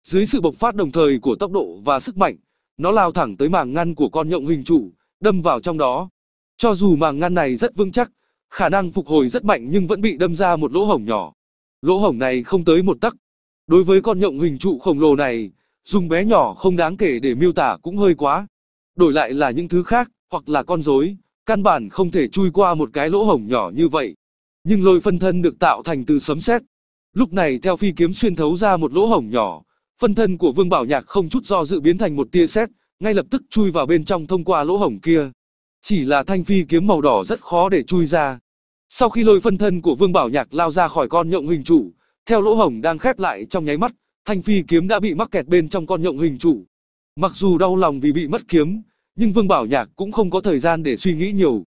Dưới sự bộc phát đồng thời của tốc độ và sức mạnh, nó lao thẳng tới màng ngăn của con nhộng hình trụ, đâm vào trong đó. Cho dù màng ngăn này rất vững chắc, khả năng phục hồi rất mạnh nhưng vẫn bị đâm ra một lỗ hổng nhỏ. Lỗ hổng này không tới một tắc. Đối với con nhộng hình trụ khổng lồ này, dùng bé nhỏ không đáng kể để miêu tả cũng hơi quá. Đổi lại là những thứ khác, hoặc là con rối, căn bản không thể chui qua một cái lỗ hổng nhỏ như vậy. Nhưng lôi phân thân được tạo thành từ sấm sét. Lúc này theo phi kiếm xuyên thấu ra một lỗ hổng nhỏ, phân thân của Vương Bảo Nhạc không chút do dự biến thành một tia sét, ngay lập tức chui vào bên trong thông qua lỗ hổng kia. Chỉ là thanh phi kiếm màu đỏ rất khó để chui ra. Sau khi lôi phân thân của Vương Bảo Nhạc lao ra khỏi con nhộng hình trụ, theo lỗ hổng đang khép lại trong nháy mắt, thanh phi kiếm đã bị mắc kẹt bên trong con nhộng hình trụ. Mặc dù đau lòng vì bị mất kiếm, nhưng Vương Bảo Nhạc cũng không có thời gian để suy nghĩ nhiều.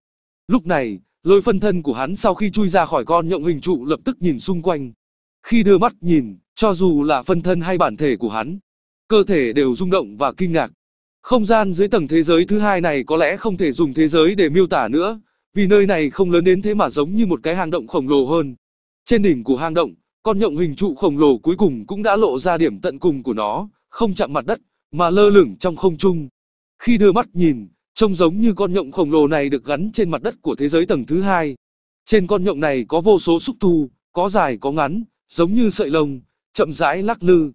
Lúc này, lôi phân thân của hắn sau khi chui ra khỏi con nhộng hình trụ lập tức nhìn xung quanh. Khi đưa mắt nhìn, cho dù là phân thân hay bản thể của hắn, cơ thể đều rung động và kinh ngạc. Không gian dưới tầng thế giới thứ hai này có lẽ không thể dùng thế giới để miêu tả nữa, vì nơi này không lớn đến thế mà giống như một cái hang động khổng lồ hơn. Trên đỉnh của hang động, con nhộng hình trụ khổng lồ cuối cùng cũng đã lộ ra điểm tận cùng của nó, không chạm mặt đất, mà lơ lửng trong không trung. Khi đưa mắt nhìn, trông giống như con nhộng khổng lồ này được gắn trên mặt đất của thế giới tầng thứ hai. Trên con nhộng này có vô số xúc tu, có dài có ngắn, giống như sợi lông, chậm rãi lắc lư.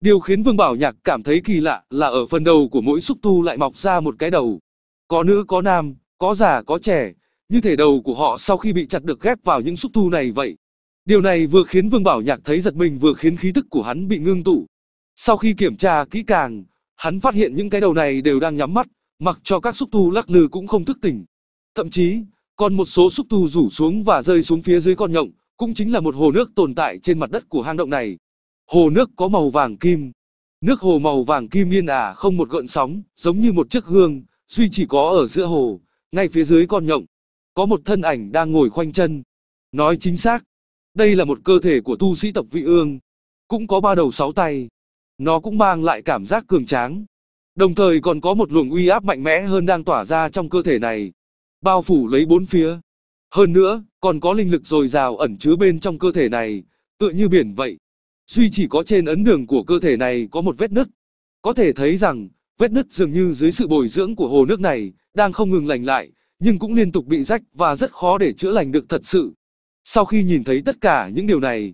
Điều khiến Vương Bảo Nhạc cảm thấy kỳ lạ là ở phần đầu của mỗi xúc tu lại mọc ra một cái đầu. Có nữ có nam, có già có trẻ, như thể đầu của họ sau khi bị chặt được ghép vào những xúc tu này vậy. Điều này vừa khiến Vương Bảo Nhạc thấy giật mình vừa khiến khí tức của hắn bị ngưng tụ. Sau khi kiểm tra kỹ càng, hắn phát hiện những cái đầu này đều đang nhắm mắt, mặc cho các xúc tu lắc lư cũng không thức tỉnh. Thậm chí, còn một số xúc tu rủ xuống và rơi xuống phía dưới con nhộng, cũng chính là một hồ nước tồn tại trên mặt đất của hang động này. Hồ nước có màu vàng kim. Nước hồ màu vàng kim yên ả không một gợn sóng, giống như một chiếc gương, duy chỉ có ở giữa hồ, ngay phía dưới con nhộng có một thân ảnh đang ngồi khoanh chân. Nói chính xác, đây là một cơ thể của tu sĩ tập vị ương, cũng có ba đầu sáu tay. Nó cũng mang lại cảm giác cường tráng, đồng thời còn có một luồng uy áp mạnh mẽ hơn đang tỏa ra trong cơ thể này, bao phủ lấy bốn phía. Hơn nữa, còn có linh lực dồi dào ẩn chứa bên trong cơ thể này, tựa như biển vậy. Duy chỉ có trên ấn đường của cơ thể này có một vết nứt. Có thể thấy rằng, vết nứt dường như dưới sự bồi dưỡng của hồ nước này, đang không ngừng lành lại, nhưng cũng liên tục bị rách và rất khó để chữa lành được thật sự. Sau khi nhìn thấy tất cả những điều này,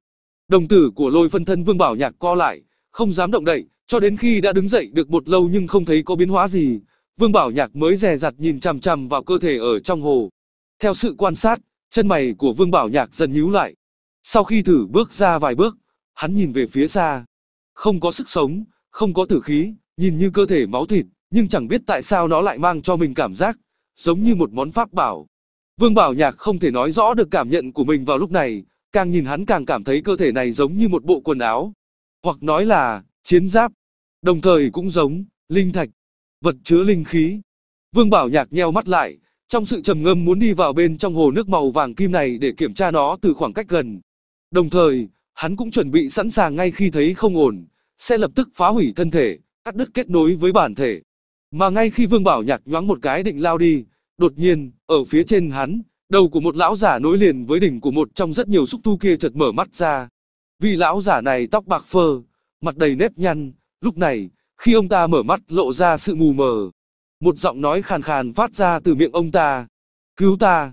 đồng tử của lôi phân thân Vương Bảo Nhạc co lại, không dám động đậy, cho đến khi đã đứng dậy được một lâu nhưng không thấy có biến hóa gì, Vương Bảo Nhạc mới dè dặt nhìn chằm chằm vào cơ thể ở trong hồ. Theo sự quan sát, chân mày của Vương Bảo Nhạc dần nhíu lại. Sau khi thử bước ra vài bước, hắn nhìn về phía xa. Không có sức sống, không có tử khí, nhìn như cơ thể máu thịt, nhưng chẳng biết tại sao nó lại mang cho mình cảm giác giống như một món pháp bảo. Vương Bảo Nhạc không thể nói rõ được cảm nhận của mình vào lúc này, càng nhìn hắn càng cảm thấy cơ thể này giống như một bộ quần áo, hoặc nói là chiến giáp, đồng thời cũng giống linh thạch, vật chứa linh khí. Vương Bảo Nhạc nheo mắt lại, trong sự trầm ngâm muốn đi vào bên trong hồ nước màu vàng kim này để kiểm tra nó từ khoảng cách gần. Đồng thời, hắn cũng chuẩn bị sẵn sàng ngay khi thấy không ổn, sẽ lập tức phá hủy thân thể, cắt đứt kết nối với bản thể. Mà ngay khi Vương Bảo Nhạc nhoáng một cái định lao đi, đột nhiên, ở phía trên hắn, đầu của một lão giả nối liền với đỉnh của một trong rất nhiều xúc tu kia chợt mở mắt ra. Vì lão giả này tóc bạc phơ, mặt đầy nếp nhăn, lúc này, khi ông ta mở mắt lộ ra sự mù mờ. Một giọng nói khàn khàn phát ra từ miệng ông ta. Cứu ta!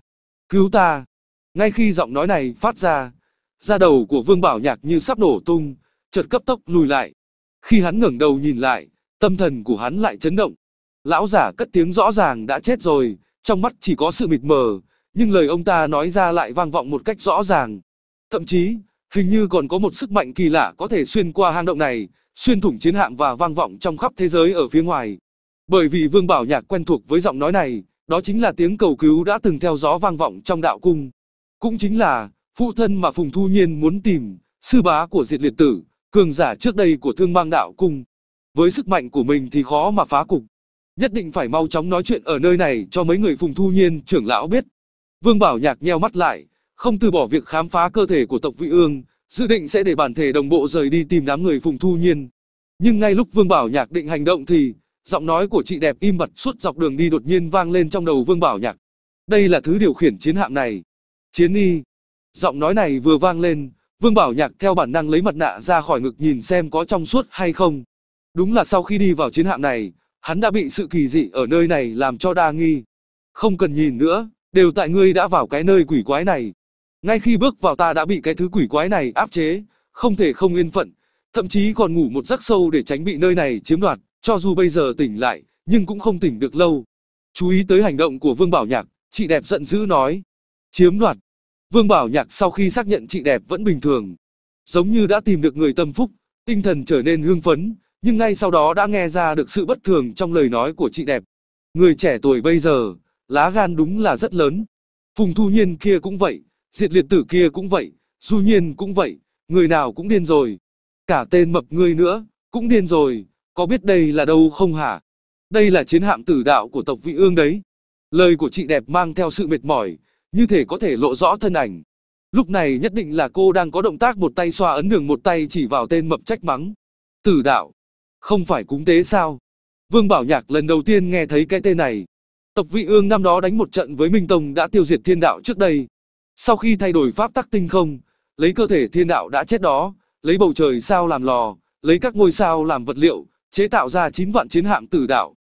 Cứu ta! Ngay khi giọng nói này phát ra, da đầu của Vương Bảo Nhạc như sắp đổ tung, chợt cấp tốc lùi lại. Khi hắn ngẩng đầu nhìn lại, tâm thần của hắn lại chấn động, Lão giả cất tiếng rõ ràng đã chết rồi, trong mắt chỉ có sự mịt mờ, nhưng lời ông ta nói ra lại vang vọng một cách rõ ràng. Thậm chí, hình như còn có một sức mạnh kỳ lạ có thể xuyên qua hang động này, xuyên thủng chiến hạm và vang vọng trong khắp thế giới ở phía ngoài. Bởi vì Vương Bảo Nhạc quen thuộc với giọng nói này, đó chính là tiếng cầu cứu đã từng theo gió vang vọng trong đạo cung. Cũng chính là, phụ thân mà Phùng Thu Nhiên muốn tìm, sư bá của diệt liệt tử, cường giả trước đây của thương mang đạo cung. Với sức mạnh của mình thì khó mà phá cục, nhất định phải mau chóng nói chuyện ở nơi này cho mấy người Phùng Thu Nhiên trưởng lão biết. Vương Bảo Nhạc nheo mắt lại, không từ bỏ việc khám phá cơ thể của tộc Vị Ương, dự định sẽ để bản thể đồng bộ rời đi tìm đám người Phùng Thu Nhiên. Nhưng ngay lúc Vương Bảo Nhạc định hành động thì, giọng nói của chị đẹp im bặt suốt dọc đường đi đột nhiên vang lên trong đầu Vương Bảo Nhạc. Đây là thứ điều khiển chiến hạm này. Chiến y. Giọng nói này vừa vang lên, Vương Bảo Nhạc theo bản năng lấy mặt nạ ra khỏi ngực nhìn xem có trong suốt hay không. Đúng là sau khi đi vào chiến hạm này, Hắn đã bị sự kỳ dị ở nơi này làm cho đa nghi. Không cần nhìn nữa, đều tại ngươi đã vào cái nơi quỷ quái này. Ngay khi bước vào ta đã bị cái thứ quỷ quái này áp chế, không thể không yên phận, thậm chí còn ngủ một giấc sâu để tránh bị nơi này chiếm đoạt, cho dù bây giờ tỉnh lại, nhưng cũng không tỉnh được lâu. Chú ý tới hành động của Vương Bảo Nhạc, chị đẹp giận dữ nói. Chiếm đoạt. Vương Bảo Nhạc sau khi xác nhận chị đẹp vẫn bình thường, giống như đã tìm được người tâm phúc, tinh thần trở nên hương phấn, nhưng ngay sau đó đã nghe ra được sự bất thường trong lời nói của chị đẹp. Người trẻ tuổi bây giờ, lá gan đúng là rất lớn. Phùng Thu Nhiên kia cũng vậy, Diệt Liệt Tử kia cũng vậy, Du Nhiên cũng vậy, người nào cũng điên rồi. Cả tên mập ngươi nữa, cũng điên rồi, có biết đây là đâu không hả? Đây là chiến hạm tử đạo của tộc vị ương đấy. Lời của chị đẹp mang theo sự mệt mỏi, như thể có thể lộ rõ thân ảnh. Lúc này nhất định là cô đang có động tác một tay xoa ấn đường một tay chỉ vào tên mập trách mắng. Tử đạo, không phải cúng tế sao? Vương Bảo Nhạc lần đầu tiên nghe thấy cái tên này. Tộc Vị Ương năm đó đánh một trận với Minh Tông đã tiêu diệt thiên đạo trước đây. Sau khi thay đổi pháp tắc tinh không, lấy cơ thể thiên đạo đã chết đó, lấy bầu trời sao làm lò, lấy các ngôi sao làm vật liệu, chế tạo ra 9 vạn chiến hạm tử đạo.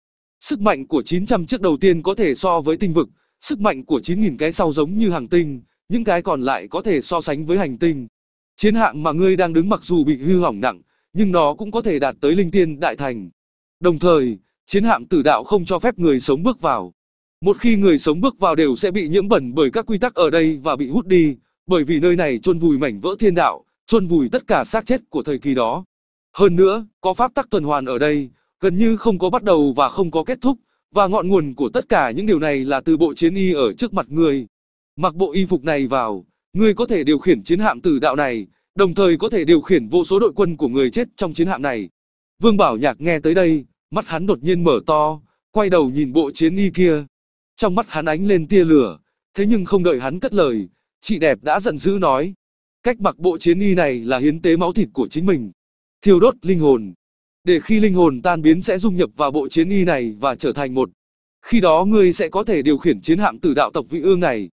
Sức mạnh của 900 chiếc đầu tiên có thể so với tinh vực, sức mạnh của 9.000 cái sau giống như hàng tinh, những cái còn lại có thể so sánh với hành tinh. Chiến hạm mà ngươi đang đứng mặc dù bị hư hỏng nặng, nhưng nó cũng có thể đạt tới linh tiên đại thành. Đồng thời, chiến hạm tử đạo không cho phép người sống bước vào. Một khi người sống bước vào đều sẽ bị nhiễm bẩn bởi các quy tắc ở đây và bị hút đi, bởi vì nơi này chôn vùi mảnh vỡ thiên đạo, chôn vùi tất cả xác chết của thời kỳ đó. Hơn nữa, có pháp tắc tuần hoàn ở đây, gần như không có bắt đầu và không có kết thúc, và ngọn nguồn của tất cả những điều này là từ bộ chiến y ở trước mặt người. Mặc bộ y phục này vào, người có thể điều khiển chiến hạm tử đạo này, đồng thời có thể điều khiển vô số đội quân của người chết trong chiến hạm này. Vương Bảo Nhạc nghe tới đây, mắt hắn đột nhiên mở to, quay đầu nhìn bộ chiến y kia. Trong mắt hắn ánh lên tia lửa, thế nhưng không đợi hắn cất lời, chị đẹp đã giận dữ nói. Cách mặc bộ chiến y này là hiến tế máu thịt của chính mình, thiêu đốt linh hồn. Để khi linh hồn tan biến sẽ dung nhập vào bộ chiến y này và trở thành một. Khi đó ngươi sẽ có thể điều khiển chiến hạm từ đạo tộc vị ương này.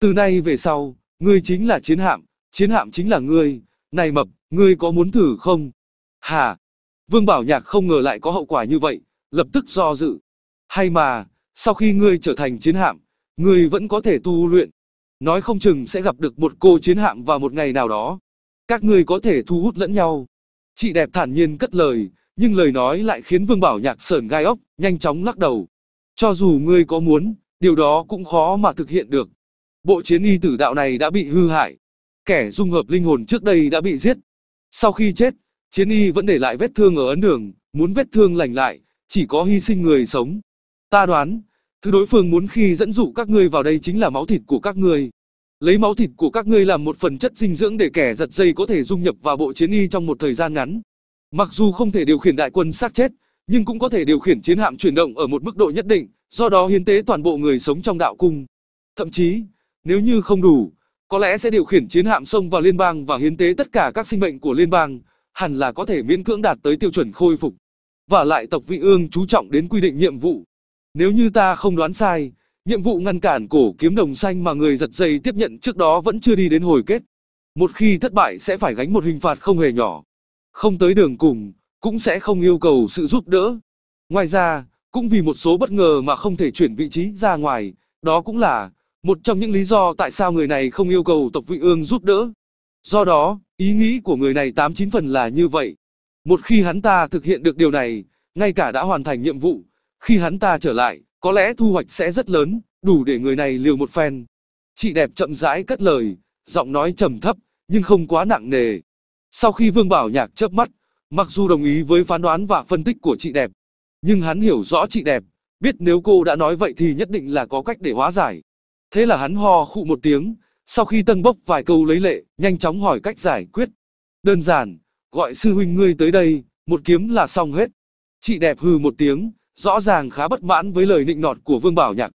Từ nay về sau, ngươi chính là chiến hạm, chiến hạm chính là ngươi, này mập, ngươi có muốn thử không? Hà! Vương Bảo Nhạc không ngờ lại có hậu quả như vậy, lập tức do dự. Hay mà, sau khi ngươi trở thành chiến hạm, ngươi vẫn có thể tu luyện. Nói không chừng sẽ gặp được một cô chiến hạm vào một ngày nào đó. Các ngươi có thể thu hút lẫn nhau. Chị đẹp thản nhiên cất lời, nhưng lời nói lại khiến Vương Bảo Nhạc sờn gai ốc, nhanh chóng lắc đầu. Cho dù ngươi có muốn, điều đó cũng khó mà thực hiện được. Bộ chiến y tử đạo này đã bị hư hại, kẻ dung hợp linh hồn trước đây đã bị giết. Sau khi chết, chiến y vẫn để lại vết thương ở ấn đường, muốn vết thương lành lại, chỉ có hy sinh người sống. Ta đoán, thứ đối phương muốn khi dẫn dụ các ngươi vào đây chính là máu thịt của các ngươi. Lấy máu thịt của các ngươi làm một phần chất dinh dưỡng để kẻ giật dây có thể dung nhập vào bộ chiến y trong một thời gian ngắn. Mặc dù không thể điều khiển đại quân xác chết, nhưng cũng có thể điều khiển chiến hạm chuyển động ở một mức độ nhất định, do đó hiến tế toàn bộ người sống trong đạo cung. Thậm chí, nếu như không đủ, có lẽ sẽ điều khiển chiến hạm sông vào liên bang và hiến tế tất cả các sinh mệnh của liên bang, hẳn là có thể miễn cưỡng đạt tới tiêu chuẩn khôi phục. Và lại tộc vị ương chú trọng đến quy định nhiệm vụ. Nếu như ta không đoán sai, nhiệm vụ ngăn cản cổ kiếm đồng xanh mà người giật dây tiếp nhận trước đó vẫn chưa đi đến hồi kết. Một khi thất bại sẽ phải gánh một hình phạt không hề nhỏ. Không tới đường cùng, cũng sẽ không yêu cầu sự giúp đỡ. Ngoài ra, cũng vì một số bất ngờ mà không thể chuyển vị trí ra ngoài, đó cũng là một trong những lý do tại sao người này không yêu cầu tộc vị Ương giúp đỡ. Do đó, ý nghĩ của người này 89 phần là như vậy. Một khi hắn ta thực hiện được điều này, ngay cả đã hoàn thành nhiệm vụ, khi hắn ta trở lại, có lẽ thu hoạch sẽ rất lớn, đủ để người này liều một phen. Chị đẹp chậm rãi cất lời, giọng nói trầm thấp, nhưng không quá nặng nề. Sau khi Vương Bảo Nhạc chớp mắt, mặc dù đồng ý với phán đoán và phân tích của chị đẹp, nhưng hắn hiểu rõ chị đẹp, biết nếu cô đã nói vậy thì nhất định là có cách để hóa giải. Thế là hắn ho khụ một tiếng, sau khi tân bốc vài câu lấy lệ, nhanh chóng hỏi cách giải quyết. Đơn giản, gọi sư huynh ngươi tới đây, một kiếm là xong hết. Chị đẹp hừ một tiếng, rõ ràng khá bất mãn với lời nịnh nọt của Vương Bảo Nhạc.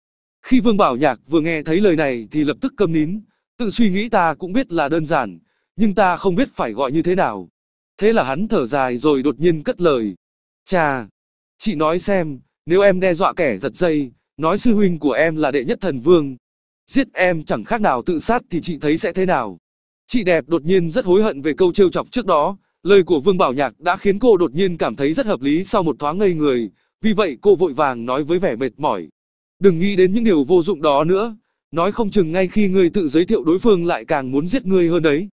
Khi Vương Bảo Nhạc vừa nghe thấy lời này thì lập tức câm nín, tự suy nghĩ ta cũng biết là đơn giản, nhưng ta không biết phải gọi như thế nào. Thế là hắn thở dài rồi đột nhiên cất lời. Chà, chị nói xem, nếu em đe dọa kẻ giật dây, nói sư huynh của em là đệ nhất thần vương, Giết em chẳng khác nào tự sát thì chị thấy sẽ thế nào. Chị đẹp đột nhiên rất hối hận về câu trêu chọc trước đó, lời của Vương Bảo Nhạc đã khiến cô đột nhiên cảm thấy rất hợp lý sau một thoáng ngây người, vì vậy cô vội vàng nói với vẻ mệt mỏi. Đừng nghĩ đến những điều vô dụng đó nữa, nói không chừng ngay khi ngươi tự giới thiệu đối phương lại càng muốn giết ngươi hơn đấy.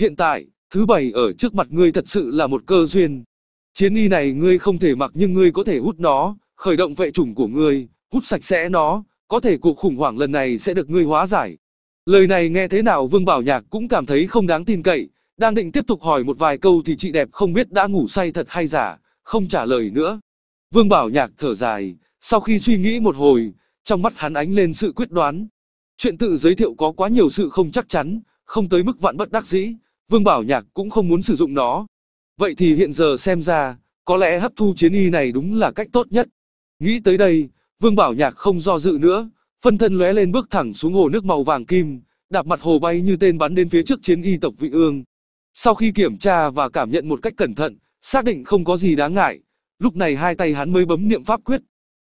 Hiện tại, thứ bảy ở trước mặt ngươi thật sự là một cơ duyên. Chiến y này ngươi không thể mặc nhưng ngươi có thể hút nó, khởi động vệ chủng của ngươi, hút sạch sẽ nó, có thể cuộc khủng hoảng lần này sẽ được ngươi hóa giải. Lời này nghe thế nào Vương Bảo Nhạc cũng cảm thấy không đáng tin cậy, đang định tiếp tục hỏi một vài câu thì chị đẹp không biết đã ngủ say thật hay giả, không trả lời nữa. Vương Bảo Nhạc thở dài, sau khi suy nghĩ một hồi, trong mắt hắn ánh lên sự quyết đoán. Chuyện tự giới thiệu có quá nhiều sự không chắc chắn, không tới mức vạn bất đắc dĩ, Vương Bảo Nhạc cũng không muốn sử dụng nó. Vậy thì hiện giờ xem ra, có lẽ hấp thu chiến y này đúng là cách tốt nhất. Nghĩ tới đây, Vương Bảo Nhạc không do dự nữa, phân thân lóe lên bước thẳng xuống hồ nước màu vàng kim, đạp mặt hồ bay như tên bắn đến phía trước chiến y tộc Vị Ương. Sau khi kiểm tra và cảm nhận một cách cẩn thận, xác định không có gì đáng ngại, lúc này hai tay hắn mới bấm niệm pháp quyết.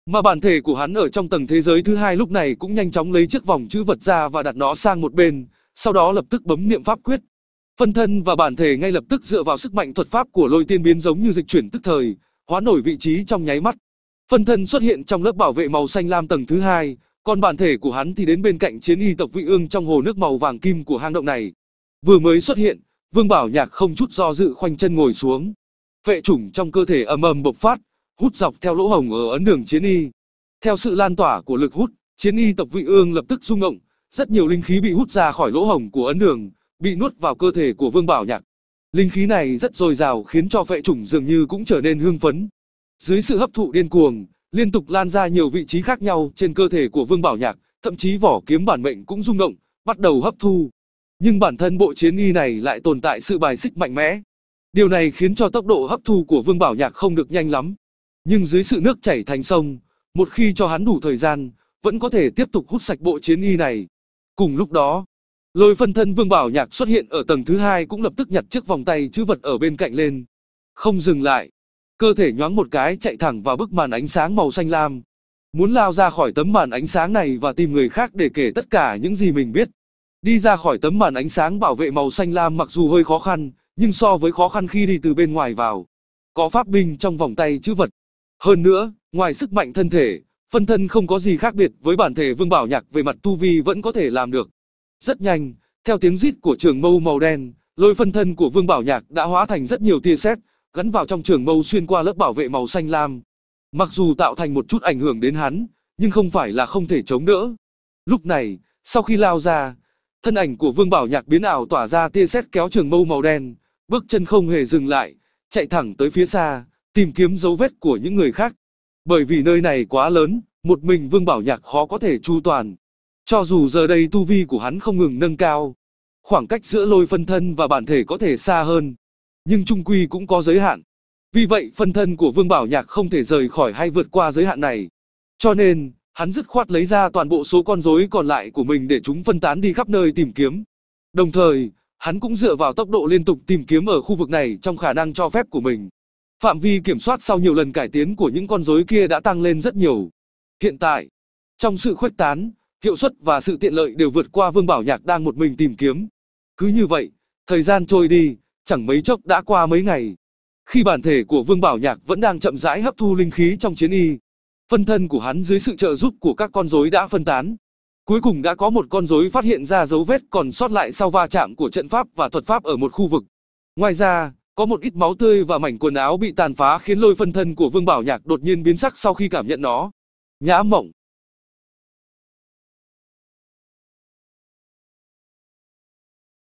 Mà bản thể của hắn ở trong tầng thế giới thứ hai lúc này cũng nhanh chóng lấy chiếc vòng chữ vật ra và đặt nó sang một bên, sau đó lập tức bấm niệm pháp quyết. Phân thân và bản thể ngay lập tức dựa vào sức mạnh thuật pháp của lôi tiên biến giống như dịch chuyển tức thời, hóa nổi vị trí trong nháy mắt. Phân thân xuất hiện trong lớp bảo vệ màu xanh lam tầng thứ hai, còn bản thể của hắn thì đến bên cạnh chiến y tộc vị ương trong hồ nước màu vàng kim của hang động này. Vừa mới xuất hiện, Vương Bảo Nhạc không chút do dự khoanh chân ngồi xuống. Vệ chủng trong cơ thể ầm ầm bộc phát, hút dọc theo lỗ hồng ở ấn đường chiến y. Theo sự lan tỏa của lực hút, chiến y tộc vị ương lập tức rung động, rất nhiều linh khí bị hút ra khỏi lỗ hồng của ấn đường, bị nuốt vào cơ thể của Vương Bảo Nhạc. Linh khí này rất dồi dào khiến cho vệ chủng dường như cũng trở nên hưng phấn, dưới sự hấp thụ điên cuồng, liên tục lan ra nhiều vị trí khác nhau trên cơ thể của Vương Bảo Nhạc, thậm chí vỏ kiếm bản mệnh cũng rung động, bắt đầu hấp thu. Nhưng bản thân bộ chiến y này lại tồn tại sự bài xích mạnh mẽ. Điều này khiến cho tốc độ hấp thu của Vương Bảo Nhạc không được nhanh lắm. Nhưng dưới sự nước chảy thành sông, một khi cho hắn đủ thời gian, vẫn có thể tiếp tục hút sạch bộ chiến y này. Cùng lúc đó, lôi phân thân Vương Bảo Nhạc xuất hiện ở tầng thứ hai cũng lập tức nhặt chiếc vòng tay chữ vật ở bên cạnh lên. Không dừng lại, cơ thể nhoáng một cái chạy thẳng vào bức màn ánh sáng màu xanh lam. Muốn lao ra khỏi tấm màn ánh sáng này và tìm người khác để kể tất cả những gì mình biết. Đi ra khỏi tấm màn ánh sáng bảo vệ màu xanh lam mặc dù hơi khó khăn, nhưng so với khó khăn khi đi từ bên ngoài vào. Có pháp binh trong vòng tay chữ vật. Hơn nữa, ngoài sức mạnh thân thể, phân thân không có gì khác biệt với bản thể Vương Bảo Nhạc về mặt tu vi vẫn có thể làm được. Rất nhanh, theo tiếng rít của trường mâu màu đen, lôi phân thân của Vương Bảo Nhạc đã hóa thành rất nhiều tia sét, gắn vào trong trường mâu xuyên qua lớp bảo vệ màu xanh lam. Mặc dù tạo thành một chút ảnh hưởng đến hắn, nhưng không phải là không thể chống đỡ. Lúc này, sau khi lao ra, thân ảnh của Vương Bảo Nhạc biến ảo tỏa ra tia sét kéo trường mâu màu đen, bước chân không hề dừng lại, chạy thẳng tới phía xa, tìm kiếm dấu vết của những người khác. Bởi vì nơi này quá lớn, một mình Vương Bảo Nhạc khó có thể chu toàn. Cho dù giờ đây tu vi của hắn không ngừng nâng cao, khoảng cách giữa lôi phân thân và bản thể có thể xa hơn, nhưng trung quy cũng có giới hạn. Vì vậy phân thân của Vương Bảo Nhạc không thể rời khỏi hay vượt qua giới hạn này. Cho nên, hắn dứt khoát lấy ra toàn bộ số con rối còn lại của mình để chúng phân tán đi khắp nơi tìm kiếm. Đồng thời, hắn cũng dựa vào tốc độ liên tục tìm kiếm ở khu vực này trong khả năng cho phép của mình. Phạm vi kiểm soát sau nhiều lần cải tiến của những con rối kia đã tăng lên rất nhiều. Hiện tại, trong sự khuếch tán, hiệu suất và sự tiện lợi đều vượt qua Vương Bảo Nhạc đang một mình tìm kiếm. Cứ như vậy, thời gian trôi đi, chẳng mấy chốc đã qua mấy ngày. Khi bản thể của Vương Bảo Nhạc vẫn đang chậm rãi hấp thu linh khí trong chiến y, phân thân của hắn dưới sự trợ giúp của các con rối đã phân tán. Cuối cùng đã có một con rối phát hiện ra dấu vết còn sót lại sau va chạm của trận pháp và thuật pháp ở một khu vực. Ngoài ra, có một ít máu tươi và mảnh quần áo bị tàn phá khiến lôi phân thân của Vương Bảo Nhạc đột nhiên biến sắc sau khi cảm nhận nó. Nhã mộng,